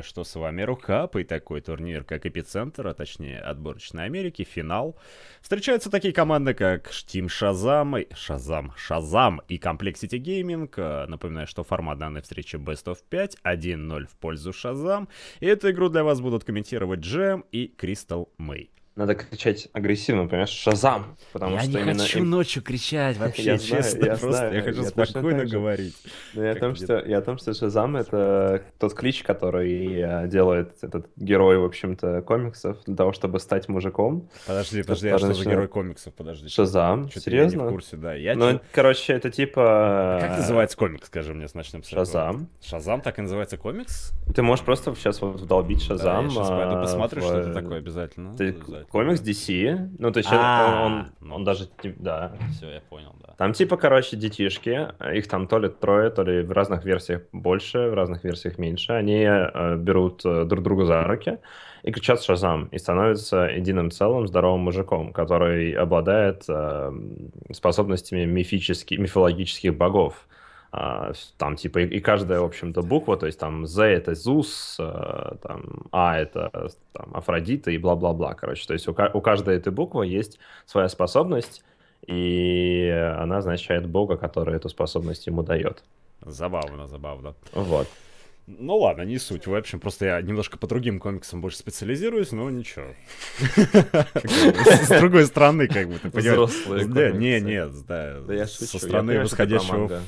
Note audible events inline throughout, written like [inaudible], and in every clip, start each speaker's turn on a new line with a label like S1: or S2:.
S1: что с вами И такой турнир, как Эпицентр, а точнее отборочной Америки, финал. Встречаются такие команды, как Team Shazam, и... Shazam, Shazam и Complexity Gaming. Э, напоминаю, что формат данной встречи Best of 5, 1-0 в пользу Shazam. И эту игру для вас будут комментировать Джем и Crystal May. Надо кричать агрессивно, понимаешь, шазам, потому я что не именно... хочу ночью кричать [laughs] вообще, я честно, знаю, я просто знаю. я хочу я спокойно говорить. Но я о том, что, я о том, что шазам — это тот клич, который э, делает этот герой, в общем-то, комиксов для того, чтобы стать мужиком. Подожди, подожди, я что за герой комиксов, подожди? Шазам, что серьезно? Я не в курсе, да. Я ну, короче, это типа... А как называется комикс, скажи мне с начнем с Шазам. Шазам так и называется комикс? Ты можешь просто сейчас вот вдолбить Шазам. Да, я сейчас пойду а, посмотрю, что это э, такое обязательно. Комикс DC. Ну, то есть он, а. он, он даже, да. Все, я понял, да. Там типа, короче, детишки, их там то ли трое, то ли в разных версиях больше, в разных версиях меньше. Они э, берут э, друг друга за руки и кричат «Шазам!» и становятся единым целым здоровым мужиком, который обладает э, способностями мифических, мифологических богов. А, там типа и, и каждая, в общем-то, буква, то есть там Z это Зус, а, там А это там, Афродита и бла-бла-бла, короче, то есть у, у каждой этой буквы есть своя способность, и она означает Бога, который эту способность ему дает. Забавно, забавно. Вот. Ну ладно, не суть. В общем, просто я немножко по другим комиксам больше специализируюсь, но ничего. С другой стороны, как бы, ты понимаешь. Да, не, нет, да. Со стороны восходящего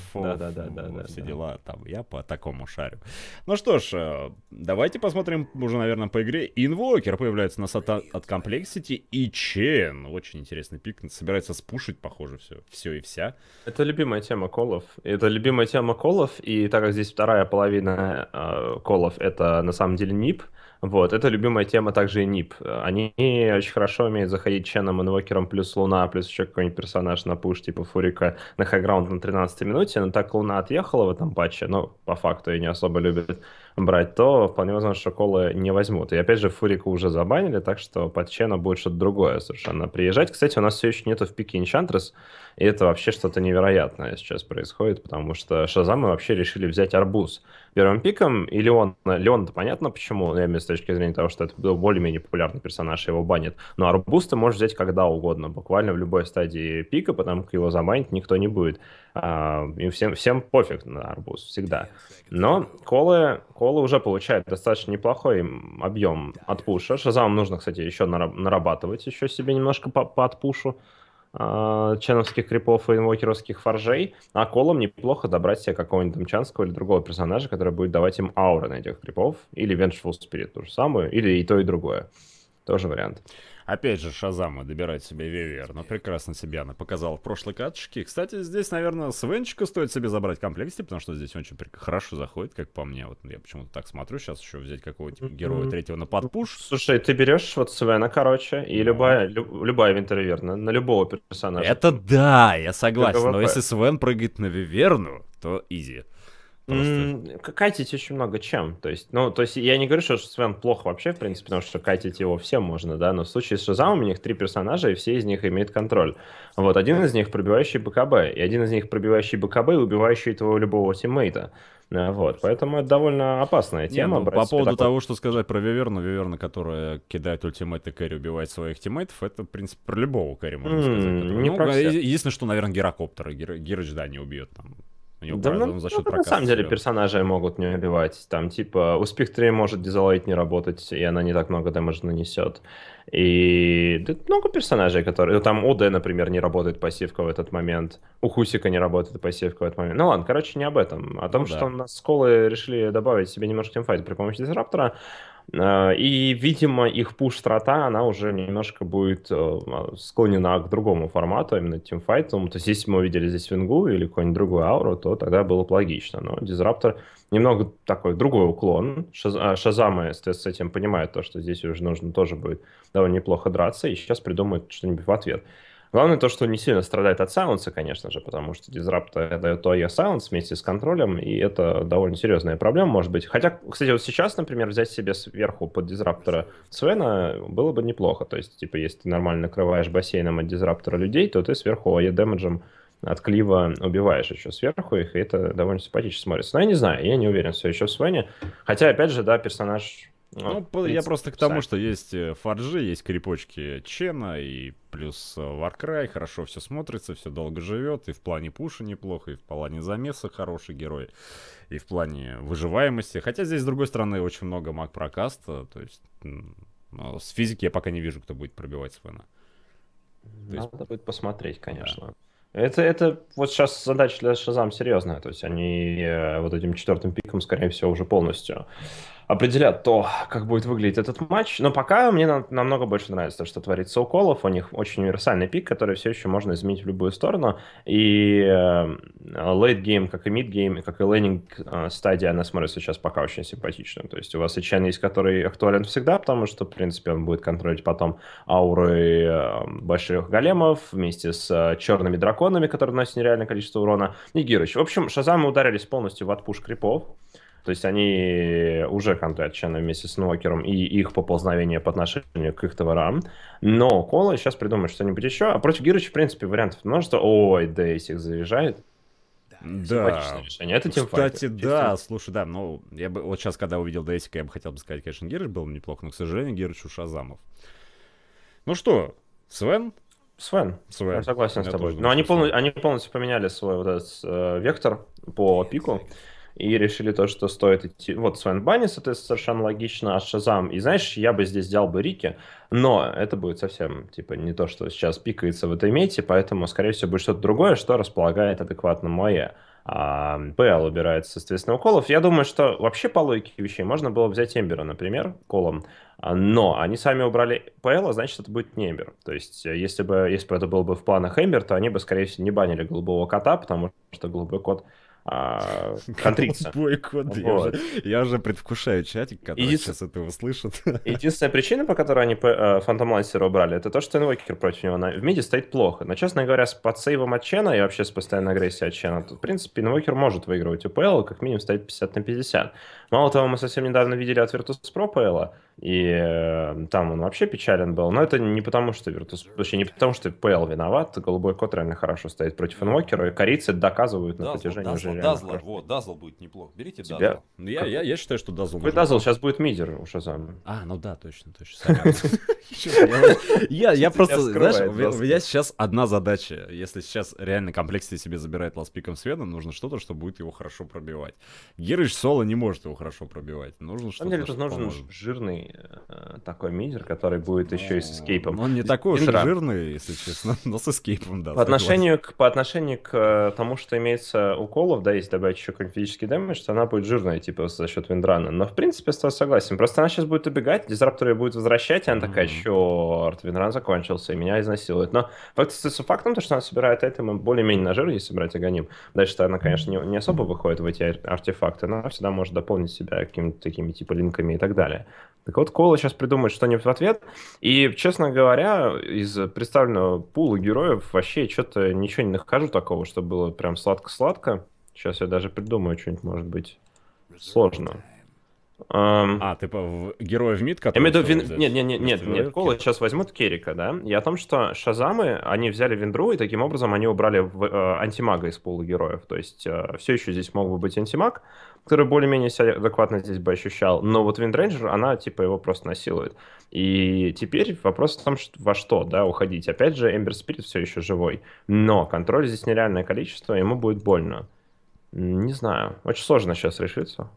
S1: все дела там. Я по такому шарю. Ну что ж, э, давайте посмотрим уже, наверное, по игре. Инвокер появляется у нас от Complexity и Чен. Очень интересный пик. Собирается спушить, похоже, все. Все и вся. Это любимая тема колов. Это любимая тема колов, и так как здесь вторая половина колов э, это на самом деле НИП. Вот, это любимая тема также и НИП. Они очень хорошо умеют заходить Ченом, Инвокером, плюс Луна, плюс еще какой-нибудь персонаж на пуш, типа Фурика, на хайграунд на 13 минуте, но так Луна отъехала в этом патче, но по факту ее не особо любят брать, то вполне возможно, что колы не возьмут. И опять же, Фурика уже забанили, так что под Чена будет что-то другое совершенно приезжать. Кстати, у нас все еще нету в пике Enchantress, и это вообще что-то невероятное сейчас происходит, потому что Шазамы вообще решили взять арбуз первым пиком, и Леон, Леон-то понятно почему, я имею с точки зрения того, что это был более-менее популярный персонаж, его банят, но арбуз ты можешь взять когда угодно, буквально в любой стадии пика, потому как его забанить никто не будет. И всем, всем пофиг на арбуз всегда. Но колы, колы уже получают достаточно неплохой объем от пуша. Шазам нужно, кстати, еще нарабатывать еще себе немножко по, по отпушу а, ченовских крипов и инвокеровских форжей, а колом неплохо добрать себе какого-нибудь там или другого персонажа, который будет давать им ауры на этих крипов, или Vengeful Spirit ту же самую, или и то, и другое. Тоже вариант. Опять же, Шазама добирает себе Вивер, но прекрасно себя она показала в прошлой катушке. Кстати, здесь, наверное, Свенчика стоит себе забрать комплекте, потому что здесь он очень хорошо заходит, как по мне. Вот я почему-то так смотрю, сейчас еще взять какого-то героя третьего на подпуш. Слушай, ты берешь вот Свена, короче, и любая, лю- любая Винтерверна, на любого персонажа. Это да, я согласен, но если Свен прыгает на Виверну, то изи. Просто... Кайтить очень много чем. То есть, ну, то есть я не говорю, что Свен плохо вообще, в принципе, потому что кайтить его всем можно, да, но в случае с Шазамом у них три персонажа, и все из них имеют контроль. Вот, один из них пробивающий БКБ, и один из них пробивающий БКБ и убивающий твоего любого тиммейта. Э, вот, поэтому это довольно опасная тема. Не, ну, по поводу такой... того, что сказать про Виверну, Виверна, которая кидает ультимейт и кэри, убивает своих тиммейтов, это, в принципе, про любого кэри можно mm, сказать. Не ну, единственное, что, наверное, Герокоптера. Гер... Герыч, да, не убьет там у него да, правда, ну, он за счет ну, проката. На самом деле персонажи могут не убивать. Там типа у Спектре может дизлайт не работать, и она не так много дэмэдж нанесет. И да, много персонажей, которые... Ну, там у Д, например, не работает пассивка в этот момент. У Хусика не работает пассивка в этот момент. Ну ладно, короче, не об этом. А о том, ну, что да. нас сколы решили добавить себе немножко тимфайт при помощи дизраптора. Э, и, видимо, их пуш-страта, она уже немножко будет э, склонена к другому формату, а именно тимфайтам. Ну, то есть, если мы увидели здесь Вингу или какую-нибудь другую ауру, то тогда было бы логично. Но Дизраптор немного такой другой уклон. Э, Шазамы, с этим понимают то, что здесь уже нужно тоже будет довольно неплохо драться, и сейчас придумают что-нибудь в ответ. Главное то, что не сильно страдает от саунса, конечно же, потому что Disrupt э, дает ее саунс вместе с контролем, и это довольно серьезная проблема, может быть. Хотя, кстати, вот сейчас, например, взять себе сверху под дизраптора Свена было бы неплохо. То есть, типа, если ты нормально накрываешь бассейном от дизраптора людей, то ты сверху АЕ демеджем от клива убиваешь еще сверху их, и это довольно симпатично смотрится. Но я не знаю, я не уверен все еще в Свене. Хотя, опять же, да, персонаж ну, ну я просто к тому, что есть э, фаржи, есть крепочки Чена, и плюс э, Warcry, хорошо все смотрится, все долго живет, и в плане пуша неплохо, и в плане замеса хороший герой, и в плане выживаемости. Хотя здесь, с другой стороны, очень много маг-прокаста, то есть с физики я пока не вижу, кто будет пробивать Свена. То Надо есть... будет посмотреть, конечно. Да. Это, это вот сейчас задача для Шазам серьезная. То есть они э, вот этим четвертым пиком, скорее всего, уже полностью определят то, как будет выглядеть этот матч. Но пока мне нам, намного больше нравится то, что творит Соуколов. У них очень универсальный пик, который все еще можно изменить в любую сторону. И э, late game, как и mid game, как и лейнинг э, стадия, она смотрится сейчас пока очень симпатично. То есть у вас и Чен есть, который актуален всегда, потому что, в принципе, он будет контролить потом ауры э, больших големов вместе с черными драконами, которые наносят нереальное количество урона. И Гирыч. В общем, Шазамы ударились полностью в отпуш крипов. То есть они уже контачены вместе с Нокером и их поползновение по отношению к их товарам. Но Кола сейчас придумает что-нибудь еще. А против Гирыча, в принципе, вариантов множество. Ой, да, их заряжает. Да. Решение. Это Кстати, да, Чисто. слушай, да, ну, я бы вот сейчас, когда увидел Дейсика, я бы хотел бы сказать, конечно, Гирыч был неплохо, но, к сожалению, Гирыч у Шазамов. Ну что, Свен? Свен. Свен. Я согласен я с тобой. Но они, полностью, они полностью поменяли свой вот этот э, вектор по пику. Exactly и решили то, что стоит идти... Вот Свен Баннис, это совершенно логично, а Шазам... И знаешь, я бы здесь взял бы Рики, но это будет совсем, типа, не то, что сейчас пикается в этой мете, поэтому, скорее всего, будет что-то другое, что располагает адекватно мое. А Белл убирает, соответственно, уколов. Я думаю, что вообще по логике вещей можно было взять Эмбера, например, колом, а, но они сами убрали ПЛ, а значит, это будет не Эмбер. То есть, э, если бы, если бы это было бы в планах Эмбер, то они бы, скорее всего, не банили голубого кота, потому что голубой кот — а, [laughs] контриться. Бойкот, вот. я, уже, я уже предвкушаю чатик, который Еди... сейчас это услышит. [laughs] Единственная причина, по которой они Фантом э, Лансера убрали, это то, что инвокер против него на... в миде стоит плохо. Но, честно говоря, с подсейвом от Чена и вообще с постоянной агрессией от Чена, то, в принципе, инвокер может выигрывать у ПЛ, как минимум стоит 50 на 50. Мало того, мы совсем недавно видели от Virtus.pro ПЛа, и эм, там он вообще печален был. Но это не потому, что Virtus... Вообще не потому, что ПЛ виноват. Голубой кот реально хорошо стоит против инвокера. И корицы доказывают Дазл, на протяжении Дазл, уже Дазл, Дазл, вот, Дазл будет неплохо. Берите Тебя? Дазл. Ну, я, я, я считаю, что Дазл... Вы Дазл, сейчас будет мидер у Шазама. А, ну да, точно, точно. [laughs] Я просто, знаешь, у меня сейчас одна задача. Если сейчас реально комплексы себе забирает ласпиком Свена, нужно что-то, что будет его хорошо пробивать. Герыч Соло не может его хорошо пробивать. Нужно что-то, что нужен жирный Э, такой мидер, который будет ну, еще и с эскейпом. Ну, он не такой уж жирный, если честно, [laughs] но с эскейпом, да. По отношению, к, по отношению к э, тому, что имеется у колов, да, если добавить еще какой-нибудь физический дэмэдж, то она будет жирная, типа, за счет виндрана. Но, в принципе, с тобой согласен. Просто она сейчас будет убегать, дизраптор ее будет возвращать, и она такая, черт, виндран закончился, и меня изнасилует. Но факт с фактом, то, что она собирает этому более-менее на жир, если брать аганим. Дальше-то она, конечно, не, не особо выходит в эти артефакты, но всегда может дополнить себя какими-то такими типа линками и так далее. Так вот, Кола сейчас придумает что-нибудь в ответ. И, честно говоря, из представленного пула героев вообще что-то ничего не нахожу такого, чтобы было прям сладко-сладко. Сейчас я даже придумаю что-нибудь, может быть, сложно а, ты герой в МИД, который... Я имею в виду... Нет, нет, нет, нет, нет. Кола сейчас возьмут Керика, да? Я о том, что Шазамы, они взяли Виндру, и таким образом они убрали в, э, антимага из пола героев. То есть э, все еще здесь мог бы быть антимаг, который более-менее себя адекватно здесь бы ощущал. Но вот Виндрейнджер, она типа его просто насилует. И теперь вопрос в том, что, во что, да, уходить. Опять же, Эмбер Спирит все еще живой. Но контроль здесь нереальное количество, ему будет больно. Не знаю. Очень сложно сейчас решиться.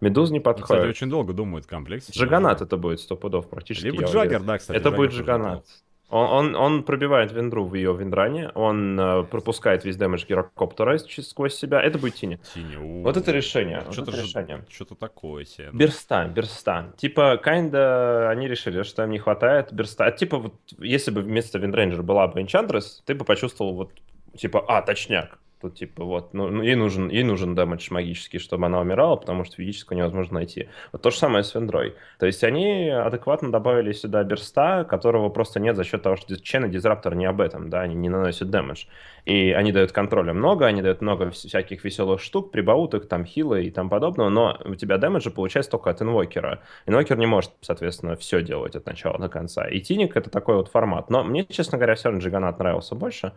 S1: Медуз не ну, подходит. Кстати, очень долго думают комплекс. Джаганат это будет сто пудов практически. Либо Джаггер, да, кстати. Это Джаггер будет Джаганат. Он, он, он пробивает виндру в ее виндране, он э, пропускает весь дэмэдж гирокоптера сквозь себя. Это будет Тини. Тини. Вот это решение. Что-то, вот решение. что-то такое себе. Ну. Берста, берста. Типа, kinda они решили, что им не хватает берста. Типа, вот если бы вместо виндрейнджера была бы Enchantress, ты бы почувствовал вот, типа, а, точняк. Тут типа вот, ну, ну, ей нужен, ей нужен дэмэдж магический, чтобы она умирала, потому что физическую невозможно найти. Вот то же самое с Вендрой. То есть они адекватно добавили сюда Берста, которого просто нет за счет того, что Чен и Дизраптор не об этом, да, они не наносят дэмэдж. И они дают контроля много, они дают много всяких веселых штук, прибауток, там хилы и там подобного, но у тебя дэмэджа получается только от инвокера. Инвокер не может, соответственно, все делать от начала до конца. И Тиник это такой вот формат. Но мне, честно говоря, все равно Джиганат нравился больше.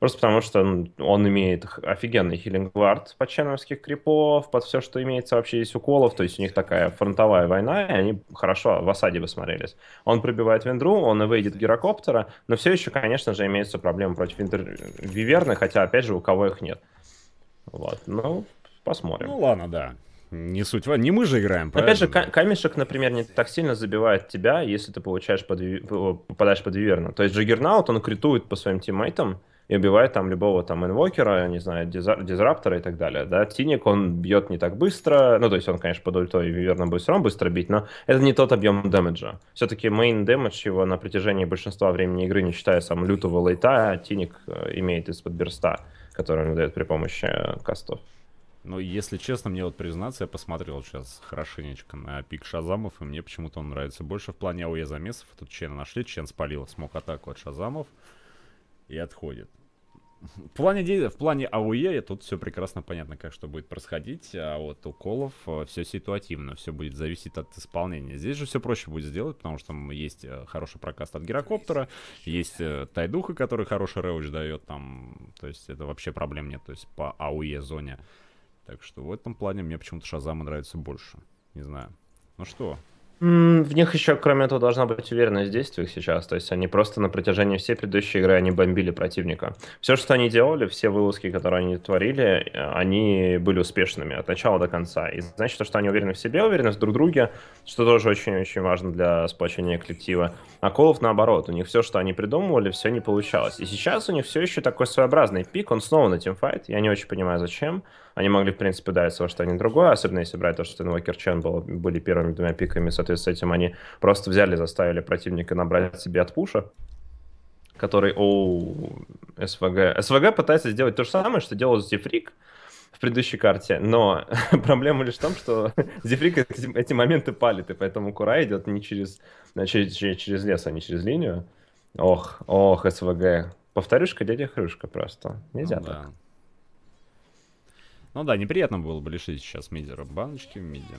S1: Просто потому что он, имеет офигенный хилинг-вард под ченовских крипов, под все, что имеется вообще из уколов. То есть у них такая фронтовая война, и они хорошо в осаде бы смотрелись. Он пробивает вендру, он выйдет гирокоптера, но все еще, конечно же, имеются проблемы против винтер... Виверны, хотя, опять же, у кого их нет. Вот, ну, посмотрим. Ну ладно, да. Не суть, не мы же играем, правильно? Опять же, камешек, например, не так сильно забивает тебя, если ты получаешь под, попадаешь под виверну То есть Джаггернаут, он критует по своим тиммейтам, и убивает там любого там инвокера, не знаю, дизраптора и так далее, да. Тиник, он бьет не так быстро, ну, то есть он, конечно, под ультой, верно, будет все равно быстро бить, но это не тот объем дэмэджа. Все-таки мейн damage его на протяжении большинства времени игры, не считая сам лютого лейта, а Тиник э, имеет из-под берста, который он дает при помощи э, кастов. Ну, если честно, мне вот признаться, я посмотрел сейчас хорошенечко на пик Шазамов, и мне почему-то он нравится больше в плане АОЕ замесов. Тут Чена нашли, Чен спалил смог атаку от Шазамов и отходит в плане, в плане АУЕ тут все прекрасно понятно, как что будет происходить, а вот уколов э, все ситуативно, все будет зависеть от исполнения. Здесь же все проще будет сделать, потому что там есть э, хороший прокаст от гирокоптера, есть э, тайдуха, который хороший реуч дает там, то есть это вообще проблем нет, то есть по АУЕ зоне. Так что в этом плане мне почему-то Шазама нравится больше, не знаю. Ну что, в них еще, кроме этого, должна быть уверенность в действиях сейчас. То есть они просто на протяжении всей предыдущей игры они бомбили противника. Все, что они делали, все вылазки, которые они творили, э, они были успешными от начала до конца. И значит, то, что они уверены в себе, уверены в друг друге, что тоже очень-очень важно для сплочения коллектива. А Колов наоборот, у них все, что они придумывали, все не получалось. И сейчас у них все еще такой своеобразный пик, он снова на тимфайт, я не очень понимаю, зачем. Они могли, в принципе, дать во что-нибудь другое, особенно если брать то, что Инвокер Чен был, были первыми двумя пиками, соответственно, работая с этим, они просто взяли, заставили противника набрать себе от пуша, который о СВГ. СВГ пытается сделать то же самое, что делал Зефрик в предыдущей карте, но [laughs] проблема лишь в том, что [laughs] Зефрик эти, эти моменты палит, и поэтому Кура идет не через, э, через, через лес, а не через линию. Ох, ох, СВГ. Повторюшка, дядя Хрюшка просто. Нельзя ну, так. Да. Ну да, неприятно было бы лишить сейчас мидера баночки в миде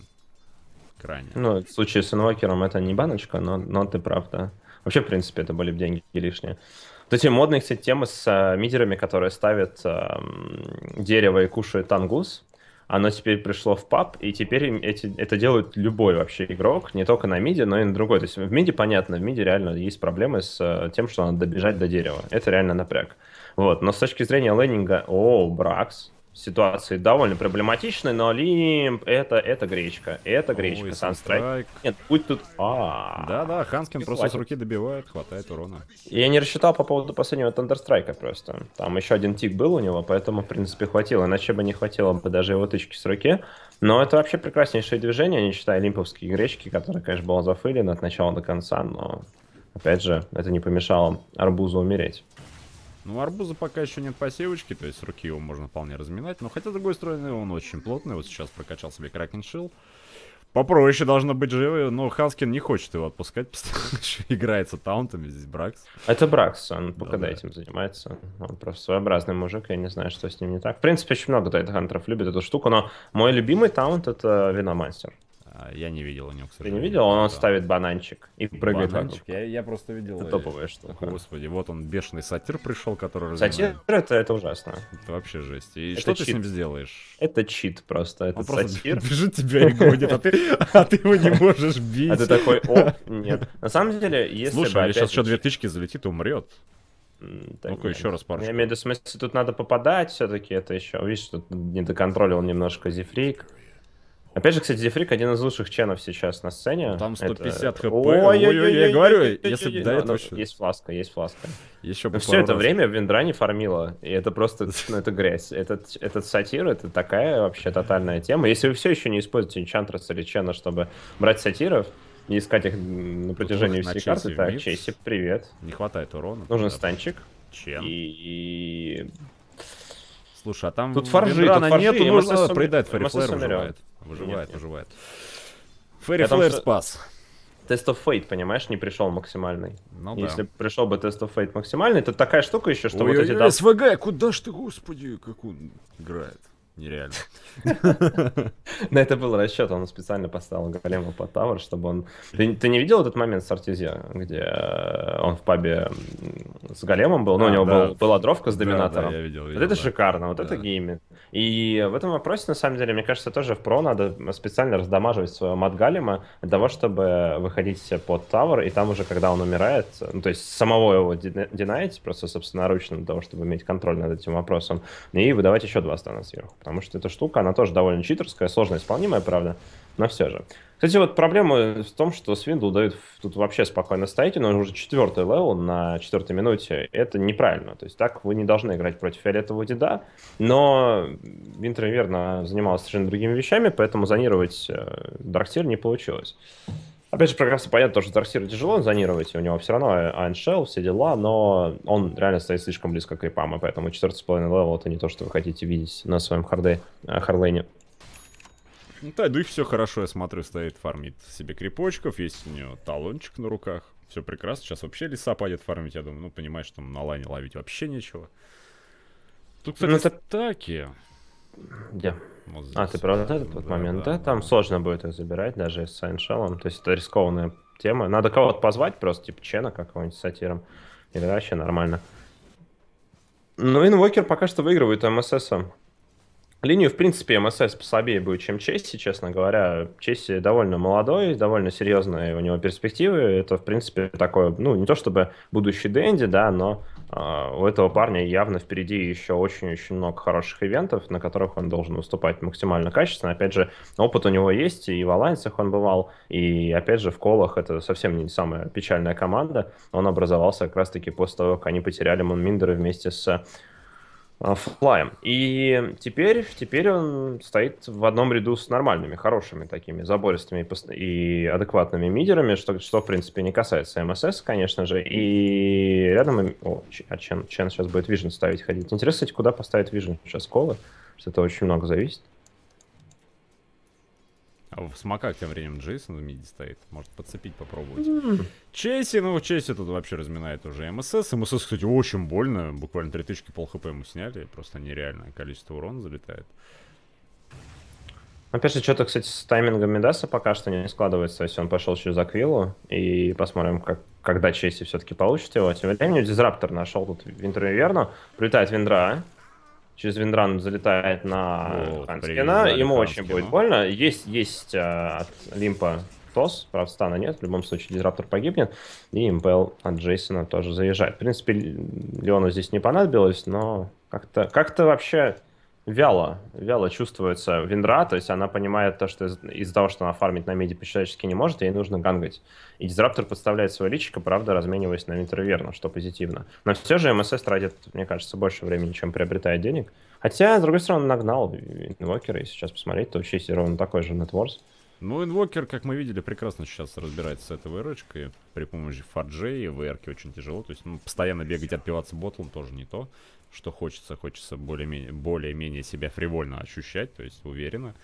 S1: кране. Ну, в случае с инвокером это не баночка, но, но ты прав, да. Вообще, в принципе, это были бы деньги лишние. Вот эти модные, кстати, темы с э, мидерами, которые ставят э, дерево и кушают тангус, оно теперь пришло в паб, и теперь эти, это делают любой вообще игрок, не только на миде, но и на другой. То есть в миде понятно, в миде реально есть проблемы с э, тем, что надо добежать до дерева. Это реально напряг. Вот. Но с точки зрения лейнинга, о, Бракс, ситуации довольно проблематичны, но Лим это, это гречка. Это гречка. Ой, Санстрайк. Нет, будь тут... А Да-да, Ханскин просто с руки добивает, хватает урона. Я не рассчитал по поводу последнего Тандерстрайка просто. Там еще один тик был у него, поэтому, в принципе, хватило. Иначе бы не хватило бы даже его тычки с руки. Но это вообще прекраснейшее движение, не считая олимповские гречки, которые, конечно, было зафылен от начала до конца, но, опять же, это не помешало арбузу умереть. Ну, арбуза пока еще нет посевочки, то есть с руки его можно вполне разминать. Но хотя, с другой стороны, он очень плотный. Вот сейчас прокачал себе Кракен Попроще должно быть живой. но Ханскин не хочет его отпускать, [laughs] постоянно еще играется таунтами, здесь Бракс. Это Бракс, он пока да, да. этим занимается. Он просто своеобразный мужик, я не знаю, что с ним не так. В принципе, очень много тайтхантеров любит эту штуку, но мой любимый таунт — это Виномастер. А, я не видел у него, к Ты не видел? Он да. ставит бананчик и прыгает бананчик. Я, я просто видел. Это топовая штука. Господи, вот он, бешеный сатир пришел, который... Сатир — это, это ужасно. Это вообще жесть. И это что чит. ты с ним сделаешь? Это чит просто, это он сатир. просто [laughs] бежит тебя и гонит, а ты, а ты его не [laughs] можешь бить. А ты такой, о, [laughs] нет. На самом деле, если Слушай, а если сейчас еще две тычки залетит, умрет. Так, Ну-ка, еще раз парочку. Я имею в виду, в смысле, тут надо попадать все-таки, это еще, видишь, тут не доконтролил немножко Зефрик. Опять же, кстати, Зефрик один из лучших ченов сейчас на сцене. Там 150 это... хп. Ой-ой-ой, я говорю, если бы до этого... Есть фласка, есть фласка. Еще бы Все это время Виндра не фармила, и это просто, ну, это грязь. Этот, этот сатир, это такая вообще тотальная тема. Если вы все еще не используете Энчантраса или Чена, чтобы брать сатиров, и искать их на протяжении всей карты, так, Чейси, привет. Не хватает урона. Нужен станчик. Чем? И... Слушай, а там тут фаржи, тут фаржи, нету, нужно проедать, фарифлэр Выживает, нет, выживает. Ферри Флэр спас. Тест оф Fate, понимаешь, не пришел максимальный. Ну, Если да. пришел бы Тест оф Fate максимальный, то такая штука еще, что Ой, вот эти... Я, да... СВГ, куда ж ты, господи, как он играет нереально. [laughs] На это был расчет, он специально поставил голема под тавер, чтобы он... Ты, не видел этот момент с Артизе, где э, он в пабе с големом был, ну, у него был, была дровка с доминатором. Да, я видел, вот это шикарно, вот это гейминг. И в этом вопросе, на самом деле, мне кажется, тоже в про надо специально раздамаживать своего Мат матгалема для того, чтобы выходить под тавер, и там уже, когда он умирает, ну, то есть самого его динаете просто собственноручно для того, чтобы иметь контроль над этим вопросом, и выдавать еще два стана сверху, потому что эта штука, она тоже довольно читерская, сложно исполнимая, правда, но все же. Кстати, вот проблема в том, что Свинду дает тут вообще спокойно стоите, но уже четвертый левел на четвертой минуте. Это неправильно. То есть так вы не должны играть против фиолетового деда. Но Винтер верно занимался совершенно другими вещами, поэтому зонировать Дарктир э, не получилось. Опять же, прекрасно понятно, что Тарсира тяжело зонировать, у него все равно Айншелл, все дела, но он реально стоит слишком близко к репам, и поэтому 4,5 левел это не то, что вы хотите видеть на своем харде, э, хардлейне. Ну, Тайдуй все хорошо, я смотрю, стоит, фармит себе крепочков, есть у него талончик на руках, все прекрасно. Сейчас вообще леса пойдет фармить, я думаю, ну, понимаешь, что там на лайне ловить вообще нечего. Тут, ну, кстати, ну, это... атаки. Где? Вот а, здесь. а, ты про вот этот вот момент, да? да? Там сложно будет их забирать, даже с Сайншеллом. То есть это рискованная тема. Надо кого-то позвать просто, типа Чена какого-нибудь с сатиром. И вообще нормально. Ну, инвокер пока что выигрывает МСС. Линию, в принципе, МСС послабее будет, чем Чесси, честно говоря. Чесси довольно молодой, довольно серьезные у него перспективы. Это, в принципе, такое, ну, не то чтобы будущий Дэнди, да, но а, у этого парня явно впереди еще очень-очень много хороших ивентов, на которых он должен выступать максимально качественно. Опять же, опыт у него есть, и в альянсах он бывал, и опять же в Колах это совсем не самая печальная команда. Он образовался как раз-таки после того, как они потеряли Мунминдера вместе с флаем. И теперь, теперь он стоит в одном ряду с нормальными, хорошими такими забористыми и адекватными мидерами, что, что в принципе не касается МСС, конечно же. И рядом... О, а Чен, Чен сейчас будет Вижн ставить ходить. Интересно, кстати, куда поставить Вижн сейчас колы? Что это очень много зависит. А в смоках тем временем Джейсон в миде стоит. Может подцепить, попробовать. Mm. Чейси, ну, Чейси тут вообще разминает уже МСС. МСС, кстати, очень больно. Буквально три тычки пол хп ему сняли. Просто нереальное количество урона залетает. Опять ну, же, что-то, кстати, с таймингом Медаса пока что не складывается. То есть он пошел через Аквилу. И посмотрим, как, когда Чейси все-таки получит его. Тем временем Дизраптор нашел тут Винтера Верну. Прилетает Виндра через виндран залетает на вот, Ханскина, ему очень будет больно. Есть, есть а, от Лимпа ТОС, правда стана нет, в любом случае дизраптор погибнет, и импел от Джейсона тоже заезжает. В принципе, Леону здесь не понадобилось, но как-то как вообще вяло, вяло чувствуется виндра, то есть она понимает то, что из- за того, что она фармить на меди по-человечески не может, ей нужно гангать. И дизраптор подставляет свое личико, правда, размениваясь на интерверно, ну, что позитивно. Но все же МСС тратит, мне кажется, больше времени, чем приобретает денег. Хотя, с другой стороны, нагнал инвокера, и сейчас посмотреть, то вообще есть ровно такой же нетворс. Ну, инвокер, как мы видели, прекрасно сейчас разбирается с этой выручкой. При помощи фарджей и VR очень тяжело. То есть, ну, постоянно бегать, отпиваться ботлом тоже не то что хочется, хочется более-менее более себя фривольно ощущать, то есть уверенно.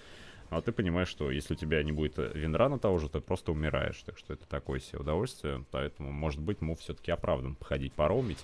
S1: Ну, а ты понимаешь, что если у тебя не будет э, на того же, ты просто умираешь. Так что это такое себе удовольствие. Поэтому, может быть, мы все-таки оправдан походить, поромить.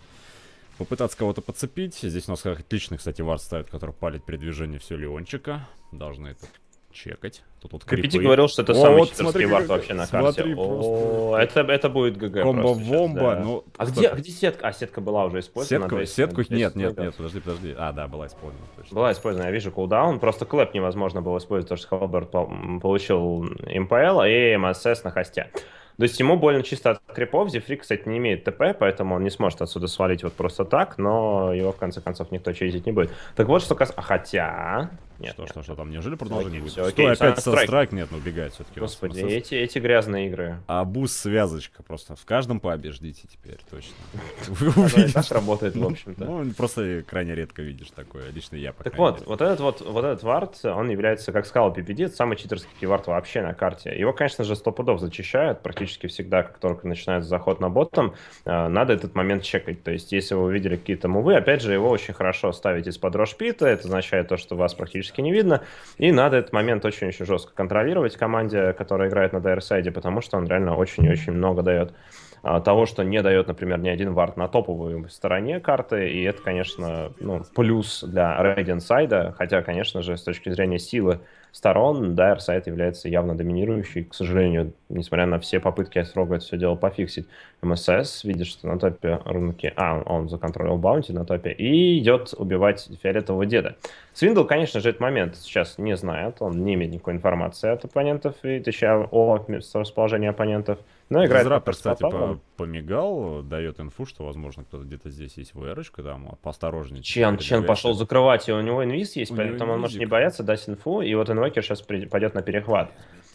S1: Попытаться кого-то подцепить. Здесь у нас как отличный, кстати, вард ставит, который палит при движении все Леончика. Должны это чекать. Тут вот Капити говорил, что это самый читерский вард вообще на карте. О, это, это будет ГГ Комбо-вомба. Ну, а, где, где сетка? А, сетка была уже использована. Сетку, сетку? нет, нет, нет, подожди, подожди. А, да, была использована. Точно. Была использована, я вижу кулдаун. Просто клэп невозможно было использовать, потому что Халберт получил МПЛ и МСС эм на хосте. То есть ему больно чисто от крипов. Зефрик, кстати, не имеет ТП, поэтому он не сможет отсюда свалить вот просто так, но его в конце концов никто чизить не будет. Так вот, что касается... Хотя... Нет, что, нет. что, что там? Неужели продолжение будет? Все, Стой, опять со страйк? Нет, но ну, убегает все-таки. Господи, Роспроцесс. эти, эти грязные игры. А бус связочка просто. В каждом пообеждите теперь, точно. [laughs] Увидишь. работает, в ну, общем-то. Ну, просто крайне редко видишь такое. Лично я, Так вот, вот этот вот, вот этот вард, он является, как сказал PPD, самый читерский вард вообще на карте. Его, конечно же, сто пудов зачищают практически всегда, как только начинается заход на боттом. Э, надо этот момент чекать. То есть, если вы увидели какие-то мувы, опять же, его очень хорошо ставить из-под рошпита. Это означает то, что вас практически практически не видно. И надо этот момент очень-очень жестко контролировать команде, которая играет на дайр потому что он реально очень-очень много дает а, того, что не дает, например, ни один вард на топовой стороне карты, и это, конечно, ну, плюс для Red Inside, хотя, конечно же, с точки зрения силы сторон, да, сайт является явно доминирующей, к сожалению, несмотря на все попытки Айсрога это все дело пофиксить. МСС видит, что на топе рынки, а, он законтролил баунти на топе, и идет убивать фиолетового деда. Свиндл, конечно же, этот момент сейчас не знает, он не имеет никакой информации от оппонентов, и точнее о расположении оппонентов. Но играет Дизраптор, кстати, по помигал, дает инфу, что, возможно, кто-то где-то здесь есть вр там, поосторожнее. Чен, Чен типа, пошел закрывать, и у него инвиз есть, у поэтому он может не бояться дать инфу, и вот инвокер сейчас пойдет на перехват.